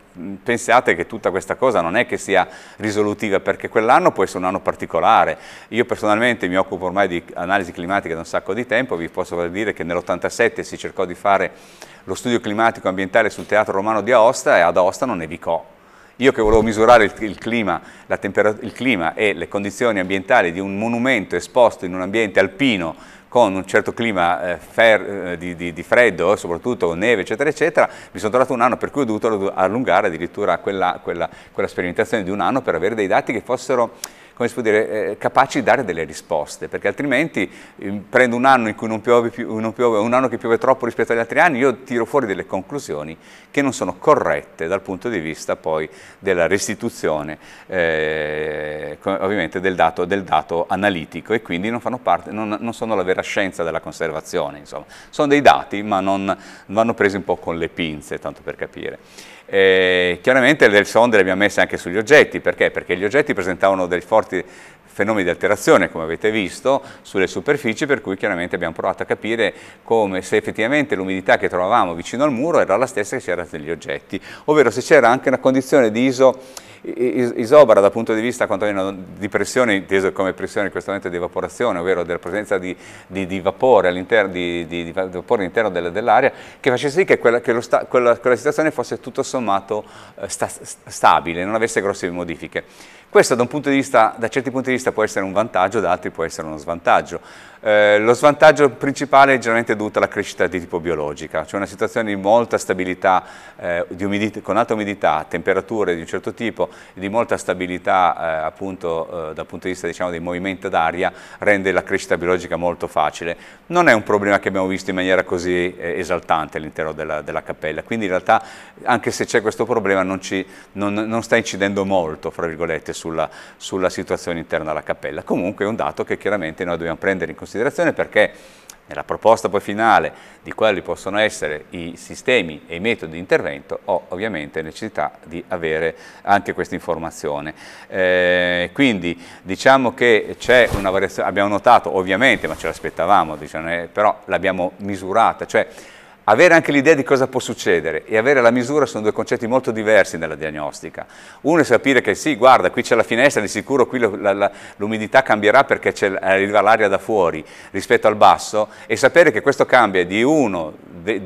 pensate che tutta questa cosa non è che sia risolutiva, perché quell'anno può essere un anno particolare. Io personalmente mi occupo ormai di analisi climatica da un sacco di tempo, vi posso dire che nell'87 si cercò di fare lo studio climatico ambientale sul teatro romano di Aosta e ad Aosta non nevicò io che volevo misurare il, il, clima, il clima e le condizioni ambientali di un monumento esposto in un ambiente alpino con un certo clima eh, fer, eh, di, di, di, freddo, soprattutto neve, eccetera, eccetera, mi sono trovato un anno per cui ho dovuto allungare addirittura quella, quella, quella sperimentazione di un anno per avere dei dati che fossero come si può dire, eh, capaci di dare delle risposte, perché altrimenti eh, prendo un anno in cui non piove, più, non piove, un anno che piove troppo rispetto agli altri anni, io tiro fuori delle conclusioni che non sono corrette dal punto di vista poi della restituzione, eh, ovviamente del dato, del dato, analitico e quindi non, parte, non, non, sono la vera scienza della conservazione, insomma. Sono dei dati ma non vanno presi un po' con le pinze, tanto per capire. Eh, chiaramente le sonde le abbiamo messe anche sugli oggetti, perché? Perché gli oggetti presentavano dei forti fenomeni di alterazione, come avete visto, sulle superfici, per cui chiaramente abbiamo provato a capire come se effettivamente l'umidità che trovavamo vicino al muro era la stessa che c'era negli oggetti, ovvero se c'era anche una condizione di iso isobara dal punto di vista quantomeno di pressione, inteso come pressione in questo momento di evaporazione, ovvero della presenza di, di, di vapore all'interno all dell'aria, che facesse sì che, quella, che sta, quella, quella, situazione fosse tutto sommato eh, sta, stabile, non avesse grosse modifiche. Questo da, vista, da certi punti di vista può essere un vantaggio, da altri può essere uno svantaggio. Eh, lo svantaggio principale è generalmente dovuto alla crescita di tipo biologica, cioè una situazione di molta stabilità, eh, di con alta umidità, temperature di un certo tipo e di molta stabilità eh, appunto eh, dal punto di vista diciamo, del movimento d'aria rende la crescita biologica molto facile. Non è un problema che abbiamo visto in maniera così eh, esaltante all'interno della, della, cappella, quindi in realtà anche se c'è questo problema non, ci, non, non, sta incidendo molto fra virgolette, sulla, sulla situazione interna alla cappella. Comunque è un dato che chiaramente noi dobbiamo prendere in considerazione considerazione perché nella proposta poi finale di quali possono essere i sistemi e i metodi di intervento ho ovviamente necessità di avere anche questa informazione. Eh, quindi diciamo che c'è una variazione, abbiamo notato ovviamente, ma ce l'aspettavamo, diciamo, eh, però l'abbiamo misurata, cioè avere anche l'idea di cosa può succedere e avere la misura sono due concetti molto diversi nella diagnostica. Uno è sapere che sì, guarda, qui c'è la finestra, di sicuro qui l'umidità cambierà perché arriva l'aria da fuori rispetto al basso e sapere che questo cambia di 1,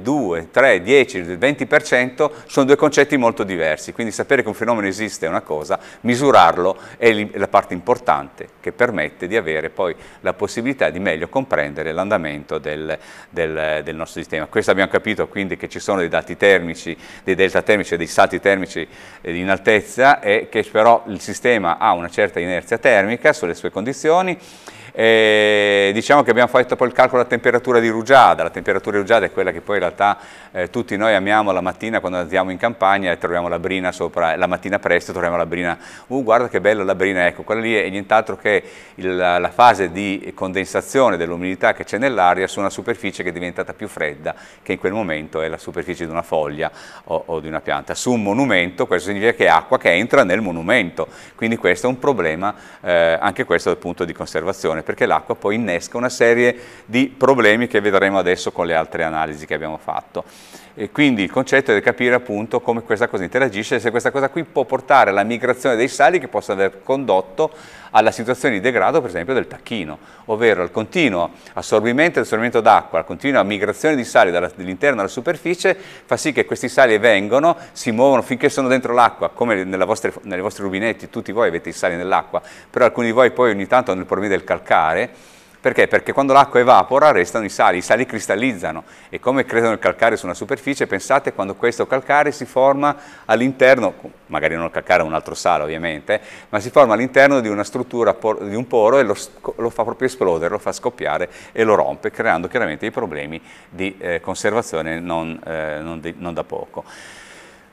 2, 3, 10, 20% sono due concetti molto diversi. Quindi sapere che un fenomeno esiste è una cosa, misurarlo è la parte importante che permette di avere poi la possibilità di meglio comprendere l'andamento del, del, del nostro sistema. Questo abbiamo capito quindi che ci sono dei dati termici, dei delta termici e dei salti termici eh, in altezza e che però il sistema ha una certa inerzia termica sulle sue condizioni eh, diciamo che abbiamo fatto poi il calcolo della temperatura di rugiada, la temperatura di rugiada è quella che poi in realtà eh, tutti noi amiamo la mattina quando andiamo in campagna e troviamo la brina sopra, la mattina presto troviamo la brina, uh guarda che bella la brina, ecco quella lì è nient'altro che il, la, la fase di condensazione dell'umidità che c'è nell'aria su una superficie che è diventata più fredda che in quel momento è la superficie di una foglia o, o di una pianta. Su un monumento questo significa che è acqua che entra nel monumento, quindi questo è un problema eh, anche questo dal punto di conservazione soluzione, perché l'acqua poi innesca una serie di problemi che vedremo adesso con le altre analisi che abbiamo fatto. E quindi il concetto è di capire appunto come questa cosa interagisce e se questa cosa qui può portare alla migrazione dei sali che possa aver condotto alla situazione di degrado per esempio del tacchino, ovvero al continuo assorbimento e assorbimento d'acqua, la continua migrazione di sali dall'interno alla superficie fa sì che questi sali vengono, si muovono finché sono dentro l'acqua, come nelle vostre, nei vostri rubinetti, tutti voi avete i sali nell'acqua, però alcuni di voi poi ogni tanto hanno il problema del calcare, perché? Perché quando l'acqua evapora restano i sali, i sali cristallizzano e come credono il calcare su una superficie, pensate quando questo calcare si forma all'interno, magari non il calcare, un altro sale ovviamente, ma si forma all'interno di una struttura, di un poro e lo, lo, fa proprio esplodere, lo fa scoppiare e lo rompe, creando chiaramente dei problemi di eh, conservazione non, eh, non, di, non da poco.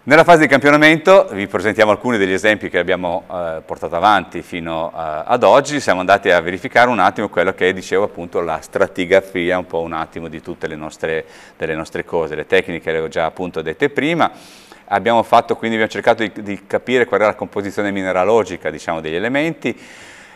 Nella fase di campionamento vi presentiamo alcuni degli esempi che abbiamo eh, portato avanti fino a, eh, ad oggi, siamo andati a verificare un attimo quello che dicevo appunto la stratigrafia, un po' un attimo di tutte le nostre, delle nostre cose, le tecniche le ho già appunto dette prima, abbiamo fatto quindi abbiamo cercato di, di capire qual era la composizione mineralogica diciamo, degli elementi,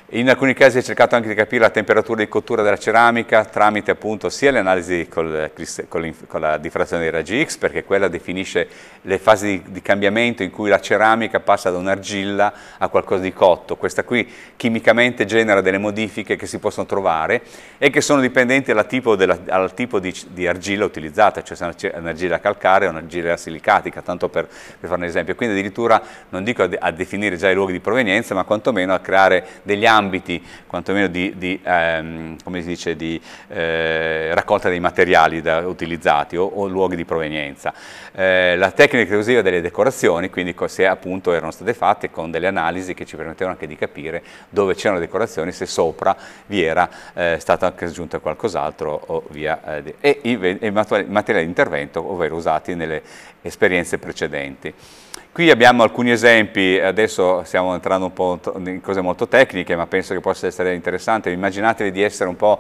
in alcuni casi si è cercato anche di capire la temperatura di cottura della ceramica tramite appunto sia le analisi col, eh, con, con, la diffrazione dei raggi X, perché quella definisce le fasi di, di, cambiamento in cui la ceramica passa da un'argilla a qualcosa di cotto. Questa qui chimicamente genera delle modifiche che si possono trovare e che sono dipendenti tipo della, al tipo di, di, argilla utilizzata, cioè se è un'argilla calcarea o un'argilla silicatica, tanto per, per fare un esempio. Quindi addirittura non dico a, a definire già i luoghi di provenienza, ma quantomeno a creare degli ambiti ambiti quantomeno di, di, ehm, dice, di eh, raccolta dei materiali da, utilizzati o, o, luoghi di provenienza. Eh, la tecnica esclusiva delle decorazioni, quindi se appunto erano state fatte con delle analisi che ci permettevano anche di capire dove c'erano decorazioni, se sopra vi era eh, stato anche aggiunta qualcos'altro o via. Eh, e i, i materiali di intervento, ovvero usati nelle esperienze precedenti. Qui abbiamo alcuni esempi, adesso stiamo entrando un po' in cose molto tecniche, ma penso che possa essere interessante. Immaginatevi di essere un po'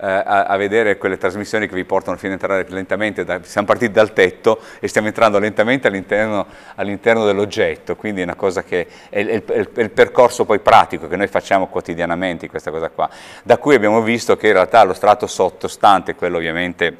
eh, A, a, vedere quelle trasmissioni che vi portano fino ad entrare lentamente, da, siamo partiti dal tetto e stiamo entrando lentamente all'interno, all dell'oggetto, quindi è una cosa che è, è, è, il, è, il, percorso poi pratico che noi facciamo quotidianamente questa cosa qua, da cui abbiamo visto che in realtà lo strato sottostante, quello ovviamente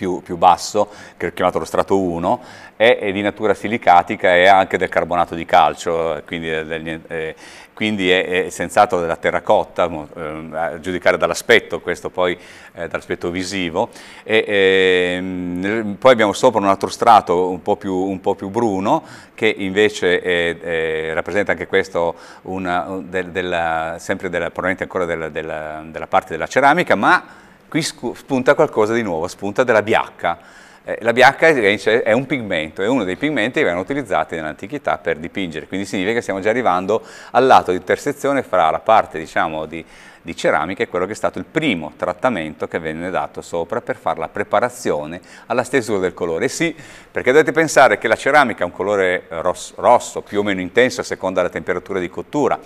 più, più basso, che è chiamato lo strato 1, è, è, di natura silicatica e anche del carbonato di calcio, quindi, del, eh, quindi è, è, senz'altro della terracotta, eh, a giudicare dall'aspetto, questo poi eh, dall'aspetto visivo. E, ehm, poi abbiamo sopra un altro strato un po' più, un po più bruno, che invece rappresenta anche questo una, del, della, sempre della, probabilmente ancora della, della parte della ceramica, ma qui spunta qualcosa di nuovo, spunta della biacca. Eh, la biacca eh, è un pigmento, è uno dei pigmenti che erano utilizzati nell'antichità per dipingere, quindi significa che stiamo già arrivando al lato di intersezione fra la parte diciamo, di, di ceramica e quello che è stato il primo trattamento che venne dato sopra per fare la preparazione alla stesura del colore. sì, perché dovete pensare che la ceramica ha un colore eh, rosso, rosso più o meno intenso a seconda della temperatura di cottura,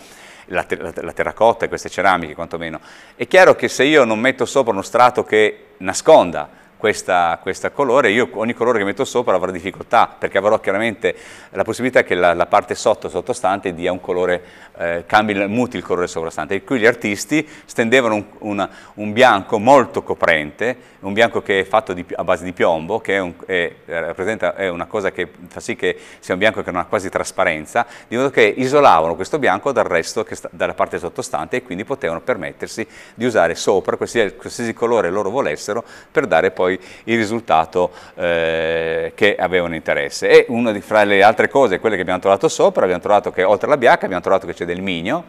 la, la, la terracotta e queste ceramiche quantomeno. È chiaro che se io non metto sopra uno strato che nasconda questa, questa, colore, io ogni colore che metto sopra avrò difficoltà perché avrò chiaramente la possibilità che la, la parte sotto, sottostante, dia un colore, eh, cambi, muti il colore sovrastante. E qui gli artisti stendevano un, una, un, bianco molto coprente, un bianco che è fatto di, a base di piombo, che è, un, è, eh, è una cosa che fa sì che sia un bianco che non ha quasi trasparenza, di modo che isolavano questo bianco dal resto, dalla parte sottostante, e quindi potevano permettersi di usare sopra qualsiasi, qualsiasi colore loro volessero per dare poi poi il risultato eh, che avevano interesse. E una di, fra le altre cose, quelle che abbiamo trovato sopra, abbiamo trovato che oltre alla biacca abbiamo trovato che c'è del migno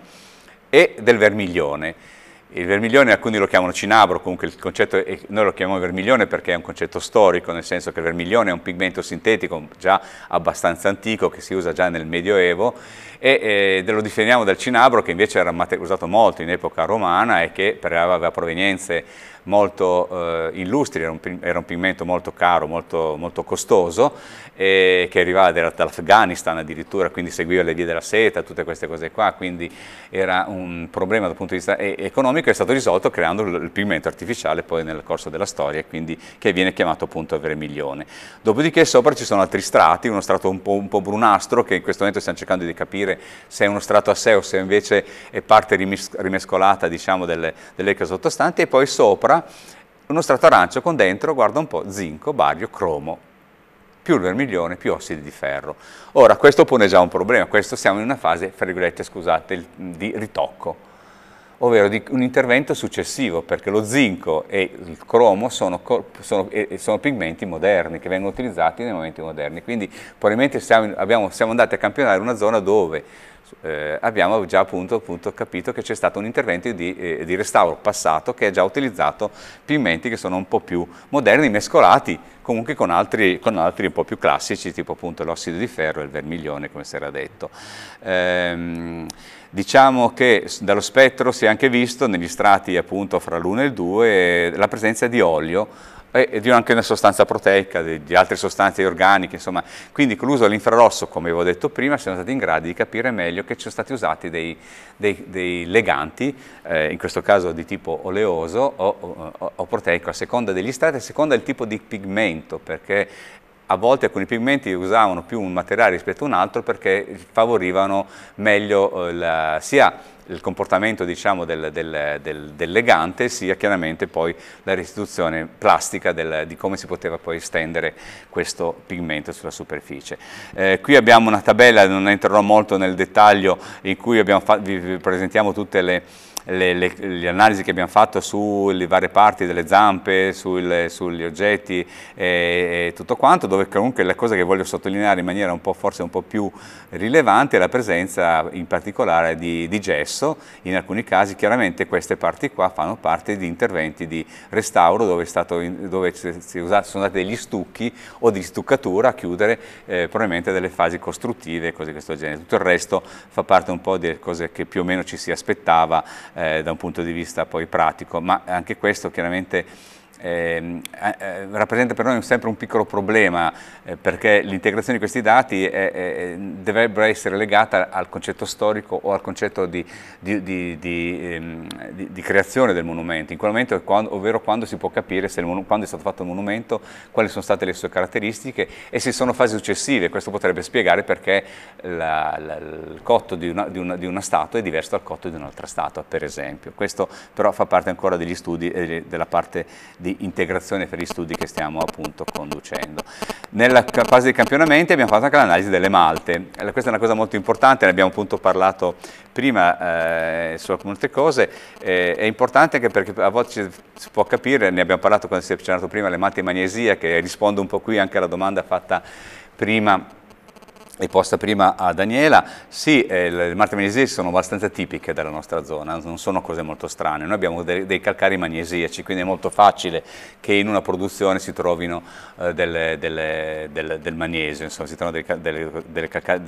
e del vermiglione. Il vermiglione alcuni lo chiamano cinabro, comunque il concetto è, noi lo chiamiamo vermiglione perché è un concetto storico, nel senso che il vermiglione è un pigmento sintetico già abbastanza antico che si usa già nel Medioevo e eh, lo difendiamo dal cinabro che invece era usato molto in epoca romana e che aveva provenienze molto eh, illustri, era un, era un, pigmento molto caro, molto, molto costoso, eh, che arrivava dall'Afghanistan addirittura, quindi seguiva le vie della seta, tutte queste cose qua, quindi era un problema dal punto di vista economico, è stato risolto creando il pigmento artificiale poi nel corso della storia, quindi, che viene chiamato appunto vermiglione. Dopodiché sopra ci sono altri strati, uno strato un po', un po brunastro, che in questo momento stiamo cercando di capire se è uno strato a sé o se invece è parte rimescolata diciamo, delle, case sottostanti, e poi sopra ancora uno strato arancio con dentro, guarda un po', zinco, bario, cromo, più il vermiglione, più ossidi di ferro. Ora, questo pone già un problema, questo siamo in una fase, fra virgolette, scusate, di ritocco, ovvero di un intervento successivo, perché lo zinco e il cromo sono, sono, sono pigmenti moderni, che vengono utilizzati nei momenti moderni, quindi probabilmente siamo, abbiamo, siamo andati a campionare una zona dove eh, abbiamo già appunto, appunto, capito che c'è stato un intervento di, eh, di, restauro passato che ha già utilizzato pigmenti che sono un po' più moderni, mescolati comunque con altri, con altri un po' più classici, tipo appunto l'ossido di ferro e il vermiglione, come si era detto. Ehm, Diciamo che dallo spettro si è anche visto negli strati appunto fra l'1 e il 2 la presenza di olio e di anche una sostanza proteica, di, di altre sostanze organiche, insomma. Quindi con l'uso dell'infrarosso, come avevo detto prima, siamo stati in grado di capire meglio che ci sono stati usati dei, dei, dei leganti, eh, in questo caso di tipo oleoso o, o, o, proteico, a seconda degli strati, a seconda del tipo di pigmento, perché a volte alcuni pigmenti usavano più un materiale rispetto a un altro perché favorivano meglio eh, la, sia il comportamento diciamo, del, del, del, del, legante sia chiaramente poi la restituzione plastica di come si poteva poi stendere questo pigmento sulla superficie. Eh, qui abbiamo una tabella, non entrerò molto nel dettaglio, in cui abbiamo vi presentiamo tutte le le, le, le, analisi che abbiamo fatto sulle varie parti delle zampe, sul, sugli oggetti e, e, tutto quanto, dove comunque la cosa che voglio sottolineare in maniera un po', forse un po' più rilevante è la presenza in particolare di, di gesso, in alcuni casi chiaramente queste parti qua fanno parte di interventi di restauro dove, in, dove usato, sono stati degli stucchi o di stuccatura a chiudere eh, probabilmente delle fasi costruttive e cose di questo genere. Tutto il resto fa parte un po' delle cose che più o meno ci si aspettava eh, da un punto di vista poi pratico, ma anche questo chiaramente Ehm, eh, eh, rappresenta per noi sempre un piccolo problema eh, perché l'integrazione di questi dati dovrebbe essere legata al concetto storico o al concetto di, di, di, di ehm, creazione del monumento, in quel momento, quando, ovvero quando si può capire il, quando è stato fatto il monumento, quali sono state le sue caratteristiche e se sono fasi successive, questo potrebbe spiegare perché la, la, il cotto di una, una, una statua è diverso dal cotto di un'altra statua, per esempio. Questo però fa parte ancora degli studi e della parte di integrazione per gli studi che stiamo appunto conducendo. Nella fase di campionamento abbiamo fatto anche l'analisi delle malte, eh, questa è una cosa molto importante, ne abbiamo appunto parlato prima eh, su molte cose, eh, è importante anche perché a volte si può capire, ne abbiamo parlato quando si è accennato prima, le malte magnesia, che rispondo un po' qui anche alla domanda fatta prima, posta prima a Daniela, sì, eh, le marte magnesesi sono abbastanza tipiche della nostra zona, non sono cose molto strane, noi abbiamo dei, dei calcari magnesiaci, quindi è molto facile che in una produzione si trovino eh, delle, delle, delle, del magnesio, insomma si trovano delle, calca,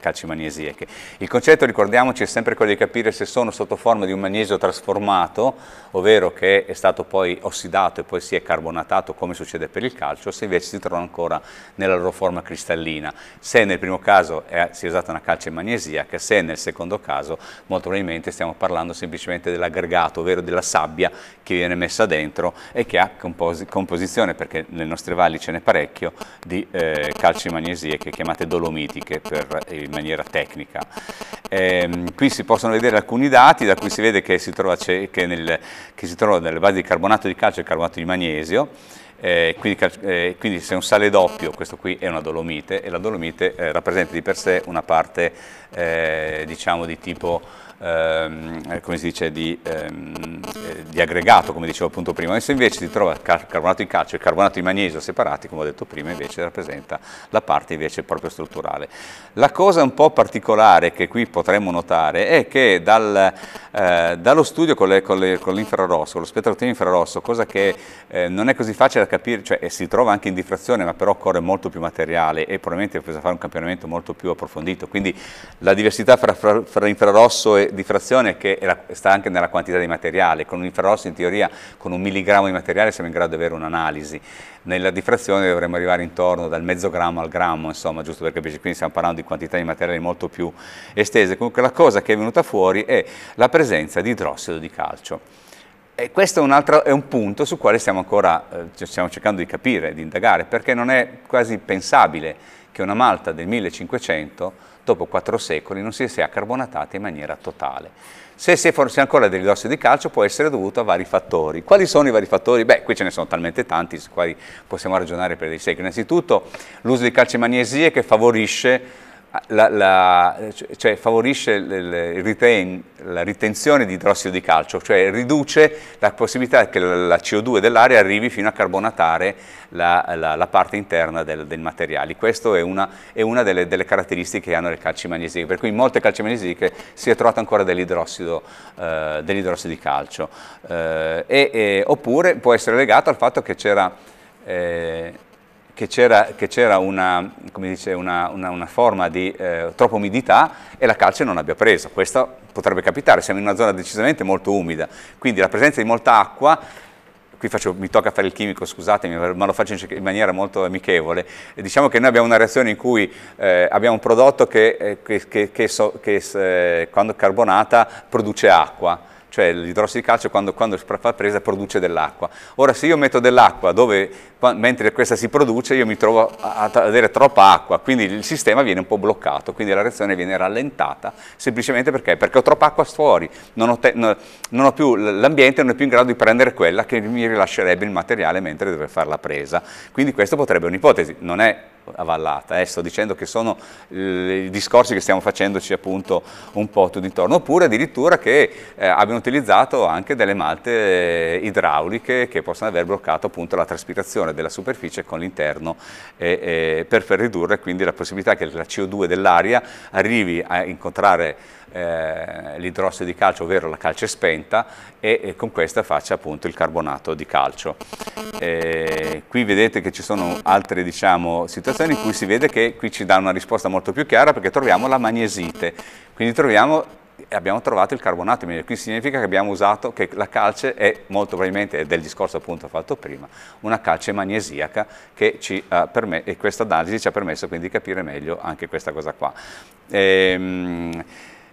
calci magnesiache. Il concetto, ricordiamoci, è sempre quello di capire se sono sotto forma di un magnesio trasformato, ovvero che è stato poi ossidato e poi si è carbonatato come succede per il calcio, o se invece si trovano ancora nella loro forma cristallina. Se nel primo caso è, si è usata una calce magnesiaca, se nel secondo caso molto probabilmente stiamo parlando semplicemente dell'aggregato, ovvero della sabbia che viene messa dentro e che ha compos composizione, perché nelle nostre valli ce n'è parecchio, di eh, calci che chiamate dolomitiche per, eh, in maniera tecnica. Ehm, qui si possono vedere alcuni dati da cui si vede che si trova, che nel, che si trova nelle basi di carbonato di calcio e carbonato di magnesio, eh, quindi, eh, quindi, se un sale doppio, questo qui è una dolomite e la dolomite eh, rappresenta di per sé una parte eh, diciamo di tipo ehm, come si dice, di, ehm, eh, di, aggregato, come dicevo appunto prima. Adesso invece si trova carbonato di calcio e carbonato di magnesio separati, come ho detto prima, invece rappresenta la parte invece proprio strutturale. La cosa un po' particolare che qui potremmo notare è che dal, eh, dallo studio con, l'infrarosso, con lo spettrotino infrarosso, cosa che eh, non è così facile da capire, cioè si trova anche in diffrazione, ma però occorre molto più materiale e probabilmente bisogna fare un campionamento molto più approfondito. Quindi la diversità fra, fra, fra infrarosso e errore di frazione che era, sta anche nella quantità di materiale, con un infrarosso in teoria con un milligrammo di materiale siamo in grado di avere un'analisi, nella diffrazione dovremmo arrivare intorno dal mezzo grammo al grammo, insomma, giusto per capirci, quindi stiamo parlando di quantità di materiali molto più estese, comunque la cosa che è venuta fuori è la presenza di idrossido di calcio. E questo è un, altro, è un, punto su quale stiamo ancora eh, stiamo cercando di capire, di indagare, perché non è quasi pensabile che una malta del 1500 dopo quattro secoli non si sia carbonatata in maniera totale. Se si forse ancora degli ossidi di calcio può essere dovuto a vari fattori. Quali sono i vari fattori? Beh, qui ce ne sono talmente tanti, su quali possiamo ragionare per dei secoli. Innanzitutto l'uso di calcimagnesie che favorisce Ah, la, la, cioè, cioè favorisce il retain, la ritenzione di idrossido di calcio, cioè riduce la possibilità che la CO2 dell'aria arrivi fino a carbonatare la, la parte interna del, del materiale. Questa è una, è una delle, delle, caratteristiche che hanno le calci magnesiche, per cui in molte calci magnesiche si è trovato ancora dell'idrossido eh, dell di calcio. Eh, e, e, oppure può essere legato al fatto che c'era... Eh, che c'era, una, una, una, una, forma di eh, troppa umidità e la calce non abbia preso. Questo potrebbe capitare, siamo in una zona decisamente molto umida, quindi la presenza di molta acqua qui faccio, mi tocca fare il chimico, scusatemi, ma lo faccio in maniera molto amichevole. Diciamo che noi abbiamo una reazione in cui eh, abbiamo un prodotto che, eh, che, che, che so, eh, quando carbonata produce acqua cioè l'idrossido di calcio quando, quando fa presa produce dell'acqua. Ora se io metto dell'acqua mentre questa si produce io mi trovo ad avere troppa acqua, quindi il sistema viene un po' bloccato, quindi la reazione viene rallentata, semplicemente perché? Perché ho troppa acqua fuori, l'ambiente non è più in grado di prendere quella che mi rilascerebbe il materiale mentre deve fare la presa. Quindi questa potrebbe essere un'ipotesi, non è avallata, eh, sto dicendo che sono eh, i discorsi che stiamo facendoci appunto un po' tutto intorno, oppure addirittura che eh, abbiano utilizzato anche delle malte eh, idrauliche che possono aver bloccato appunto la traspirazione della superficie con l'interno eh, eh per, per ridurre quindi la possibilità che la CO2 dell'aria arrivi a incontrare eh, l'idrossido di calcio, ovvero la calce spenta, e, e, con questa faccia appunto il carbonato di calcio. E qui vedete che ci sono altre diciamo, situazioni in cui si vede che qui ci dà una risposta molto più chiara perché troviamo la magnesite, quindi troviamo abbiamo trovato il carbonato, qui significa che abbiamo usato, che la calce è molto probabilmente, è del discorso appunto fatto prima, una calce magnesiaca che ci ha permesso, e questa analisi ci ha permesso quindi di capire meglio anche questa cosa qua. Ehm,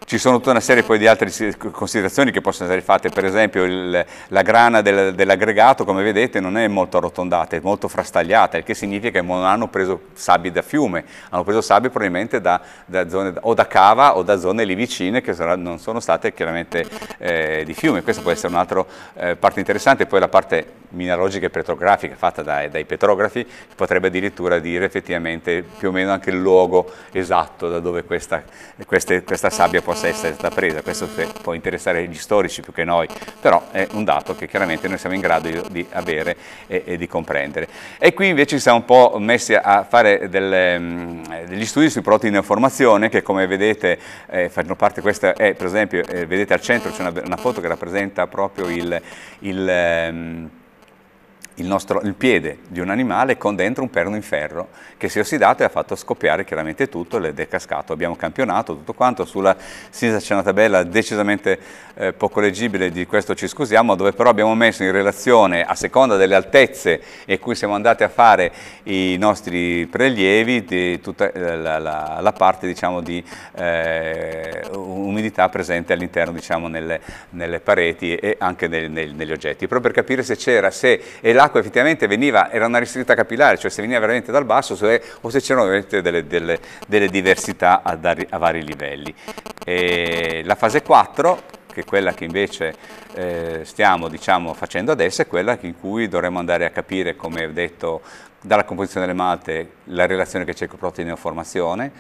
ci sono tutta una serie poi di altre considerazioni che possono essere fatte, per esempio il, la grana del, dell'aggregato come vedete non è molto arrotondata, è molto frastagliata, il che significa che non hanno preso sabbie da fiume, hanno preso sabbie probabilmente da, da zone o da cava o da zone lì vicine che sarà, non sono state chiaramente eh, di fiume, questa può essere un'altra eh, parte interessante, poi la parte mineralogica e petrografica fatta dai, dai petrografi, potrebbe addirittura dire effettivamente più o meno anche il luogo esatto da dove questa, queste, questa sabbia possa essere stata presa. Questo può interessare gli storici più che noi, però è un dato che chiaramente noi siamo in grado di, di avere e, e, di comprendere. E qui invece ci siamo un po' messi a fare delle, mm, degli studi sui prodotti di neoformazione che come vedete eh, fanno parte, questa è per esempio, eh, vedete al centro c'è una, una, foto che rappresenta proprio il... il ehm, il, nostro, il, piede di un animale con dentro un perno in ferro che si è ossidato e ha fatto scoppiare chiaramente tutto ed è cascato. Abbiamo campionato tutto quanto, sulla sinistra c'è una tabella decisamente eh, poco leggibile, di questo ci scusiamo, dove però abbiamo messo in relazione a seconda delle altezze e cui siamo andati a fare i nostri prelievi di tutta eh, la, la, la parte diciamo, di eh, umidità presente all'interno diciamo, nelle, nelle, pareti e anche nel, nel, negli oggetti, proprio per capire se c'era, se è la l'acqua effettivamente veniva, era una risalita capillare, cioè se veniva veramente dal basso se, o se c'erano veramente delle, delle, delle diversità a, dar, a, vari livelli. E la fase 4 che è quella che invece eh, stiamo diciamo, facendo adesso, è quella in cui dovremmo andare a capire, come ho detto, dalla composizione delle malte, la relazione che c'è con proteineoformazione,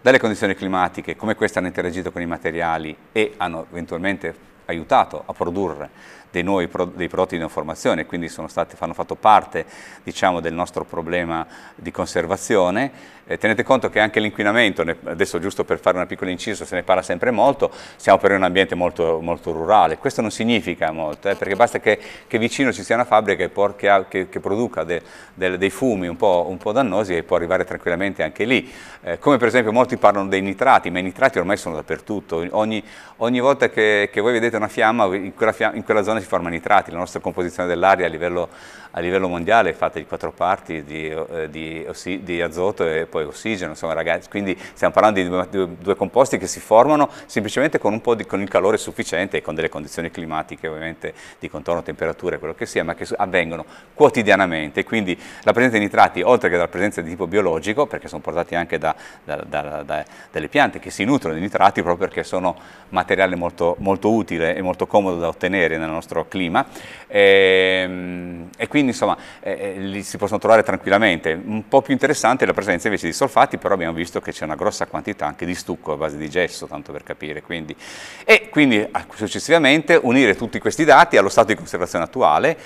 dalle condizioni climatiche, come queste hanno interagito con i materiali e hanno eventualmente aiutato a produrre dei nuovi pro, dei prodotti di formazione, quindi stati, fanno fatto parte diciamo, del nostro problema di conservazione eh, tenete conto che anche l'inquinamento, adesso giusto per fare una piccola incisa, se ne parla sempre molto, siamo per un ambiente molto, molto rurale, questo non significa molto, eh, perché basta che, che, vicino ci sia una fabbrica che, che, che produca de, de, dei fumi un po', un po', dannosi e può arrivare tranquillamente anche lì. Eh, come per esempio molti parlano dei nitrati, ma i nitrati ormai sono dappertutto, ogni, ogni volta che, voi vedete una fiamma in, fiamma, in quella, zona si formano nitrati, la nostra composizione dell'aria a livello a livello mondiale è fatta di quattro parti di, eh, di, di azoto e poi ossigeno, insomma ragazzi, quindi stiamo parlando di due, due, due composti che si formano semplicemente con, di, con il calore sufficiente e con delle condizioni climatiche ovviamente di contorno, temperature, quello che sia, ma che avvengono quotidianamente, quindi la presenza di nitrati oltre che dalla presenza di tipo biologico, perché sono portati anche da, da, da, da delle piante che si nutrono di nitrati proprio perché sono materiale molto, molto utile e molto comodo da ottenere nel nostro clima e, ehm, e quindi quindi insomma eh, eh, li si possono trovare tranquillamente. Un po' più interessante è la presenza invece di solfati, però abbiamo visto che c'è una grossa quantità anche di stucco a base di gesso, tanto per capire. Quindi. E quindi ah, successivamente unire tutti questi dati allo stato di conservazione attuale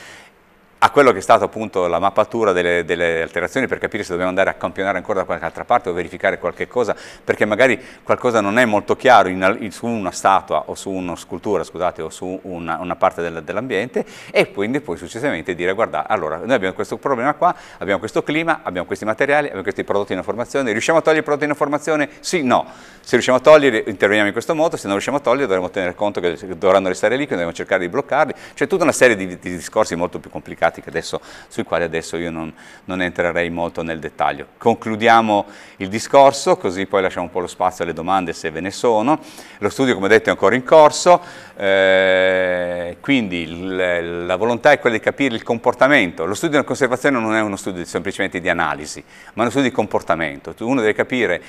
a quello che è stata appunto la mappatura delle, delle, alterazioni per capire se dobbiamo andare a campionare ancora da qualche altra parte o verificare qualche cosa, perché magari qualcosa non è molto chiaro in, in, su una statua o su una scultura, scusate, o su una, una parte del, dell'ambiente e quindi poi successivamente dire guarda, allora noi abbiamo questo problema qua, abbiamo questo clima, abbiamo questi materiali, abbiamo questi prodotti in formazione, riusciamo a togliere i prodotti in formazione? Sì, no. Se riusciamo a togliere interveniamo in questo modo, se non riusciamo a togliere dovremo tenere conto che dovranno restare lì, che dobbiamo cercare di bloccarli, cioè tutta una serie di, di discorsi molto più complicati burocratiche adesso, sui quali adesso io non, non, entrerei molto nel dettaglio. Concludiamo il discorso, così poi lasciamo un po' lo spazio alle domande se ve ne sono. Lo studio, come detto, è ancora in corso, eh, quindi il, la volontà è quella di capire il comportamento. Lo studio della conservazione non è uno studio semplicemente di analisi, ma uno studio di comportamento. Uno deve capire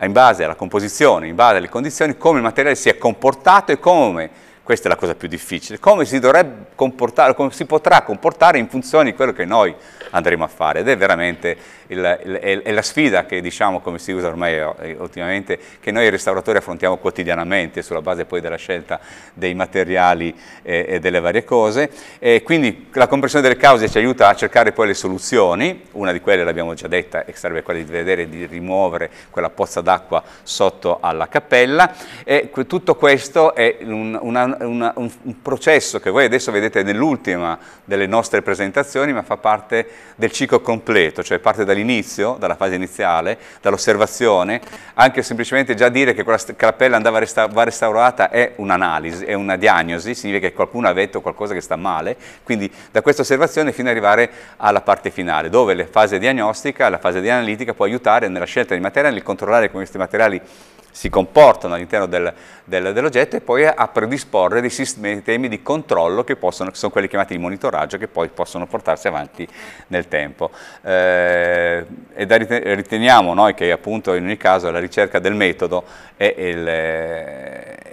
in base alla composizione, in base alle condizioni, come il materiale si è comportato e come, questa è la cosa più difficile, come si dovrebbe comportare, come si potrà comportare in funzione di quello che noi andremo a fare ed è veramente il, il, è la sfida che diciamo come si usa ormai eh, ultimamente che noi restauratori affrontiamo quotidianamente sulla base poi della scelta dei materiali e, eh, e delle varie cose e quindi la comprensione delle cause ci aiuta a cercare poi le soluzioni una di quelle l'abbiamo già detta e sarebbe quella di vedere di rimuovere quella pozza d'acqua sotto alla cappella e tutto questo è un, una, una, un, un processo che voi adesso vedete vedete nell'ultima delle nostre presentazioni, ma fa parte del ciclo completo, cioè parte dall'inizio, dalla fase iniziale, dall'osservazione, anche semplicemente già dire che quella cappella andava resta va restaurata è un'analisi, è una diagnosi, significa che qualcuno ha detto qualcosa che sta male, quindi da questa osservazione fino ad arrivare alla parte finale, dove la fase diagnostica, la fase di analitica può aiutare nella scelta dei materiali, nel controllare come questi materiali si comportano all'interno del, del, dell'oggetto e poi a, predisporre dei sistemi di controllo che, possono, che sono quelli chiamati di monitoraggio che poi possono portarsi avanti nel tempo. Eh, e da, riteniamo noi che appunto in ogni caso la ricerca del metodo è il,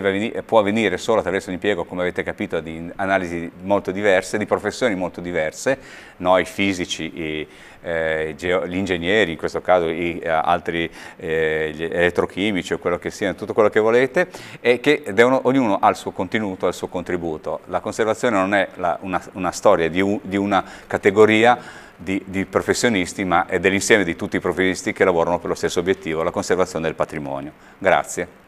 avvenire, può avvenire solo attraverso l'impiego, come avete capito, di analisi molto diverse, di professioni molto diverse, noi fisici, i, eh, gli ingegneri, in questo caso gli eh, altri eh, elettrochimici o quello che sia, tutto quello che volete, e che devono, ognuno ha il suo contenuto, ha il suo contributo. La conservazione non è la, una, una, storia di, di una categoria, di, di, professionisti, ma è dell'insieme di tutti i professionisti che lavorano per lo stesso obiettivo, la conservazione del patrimonio. Grazie.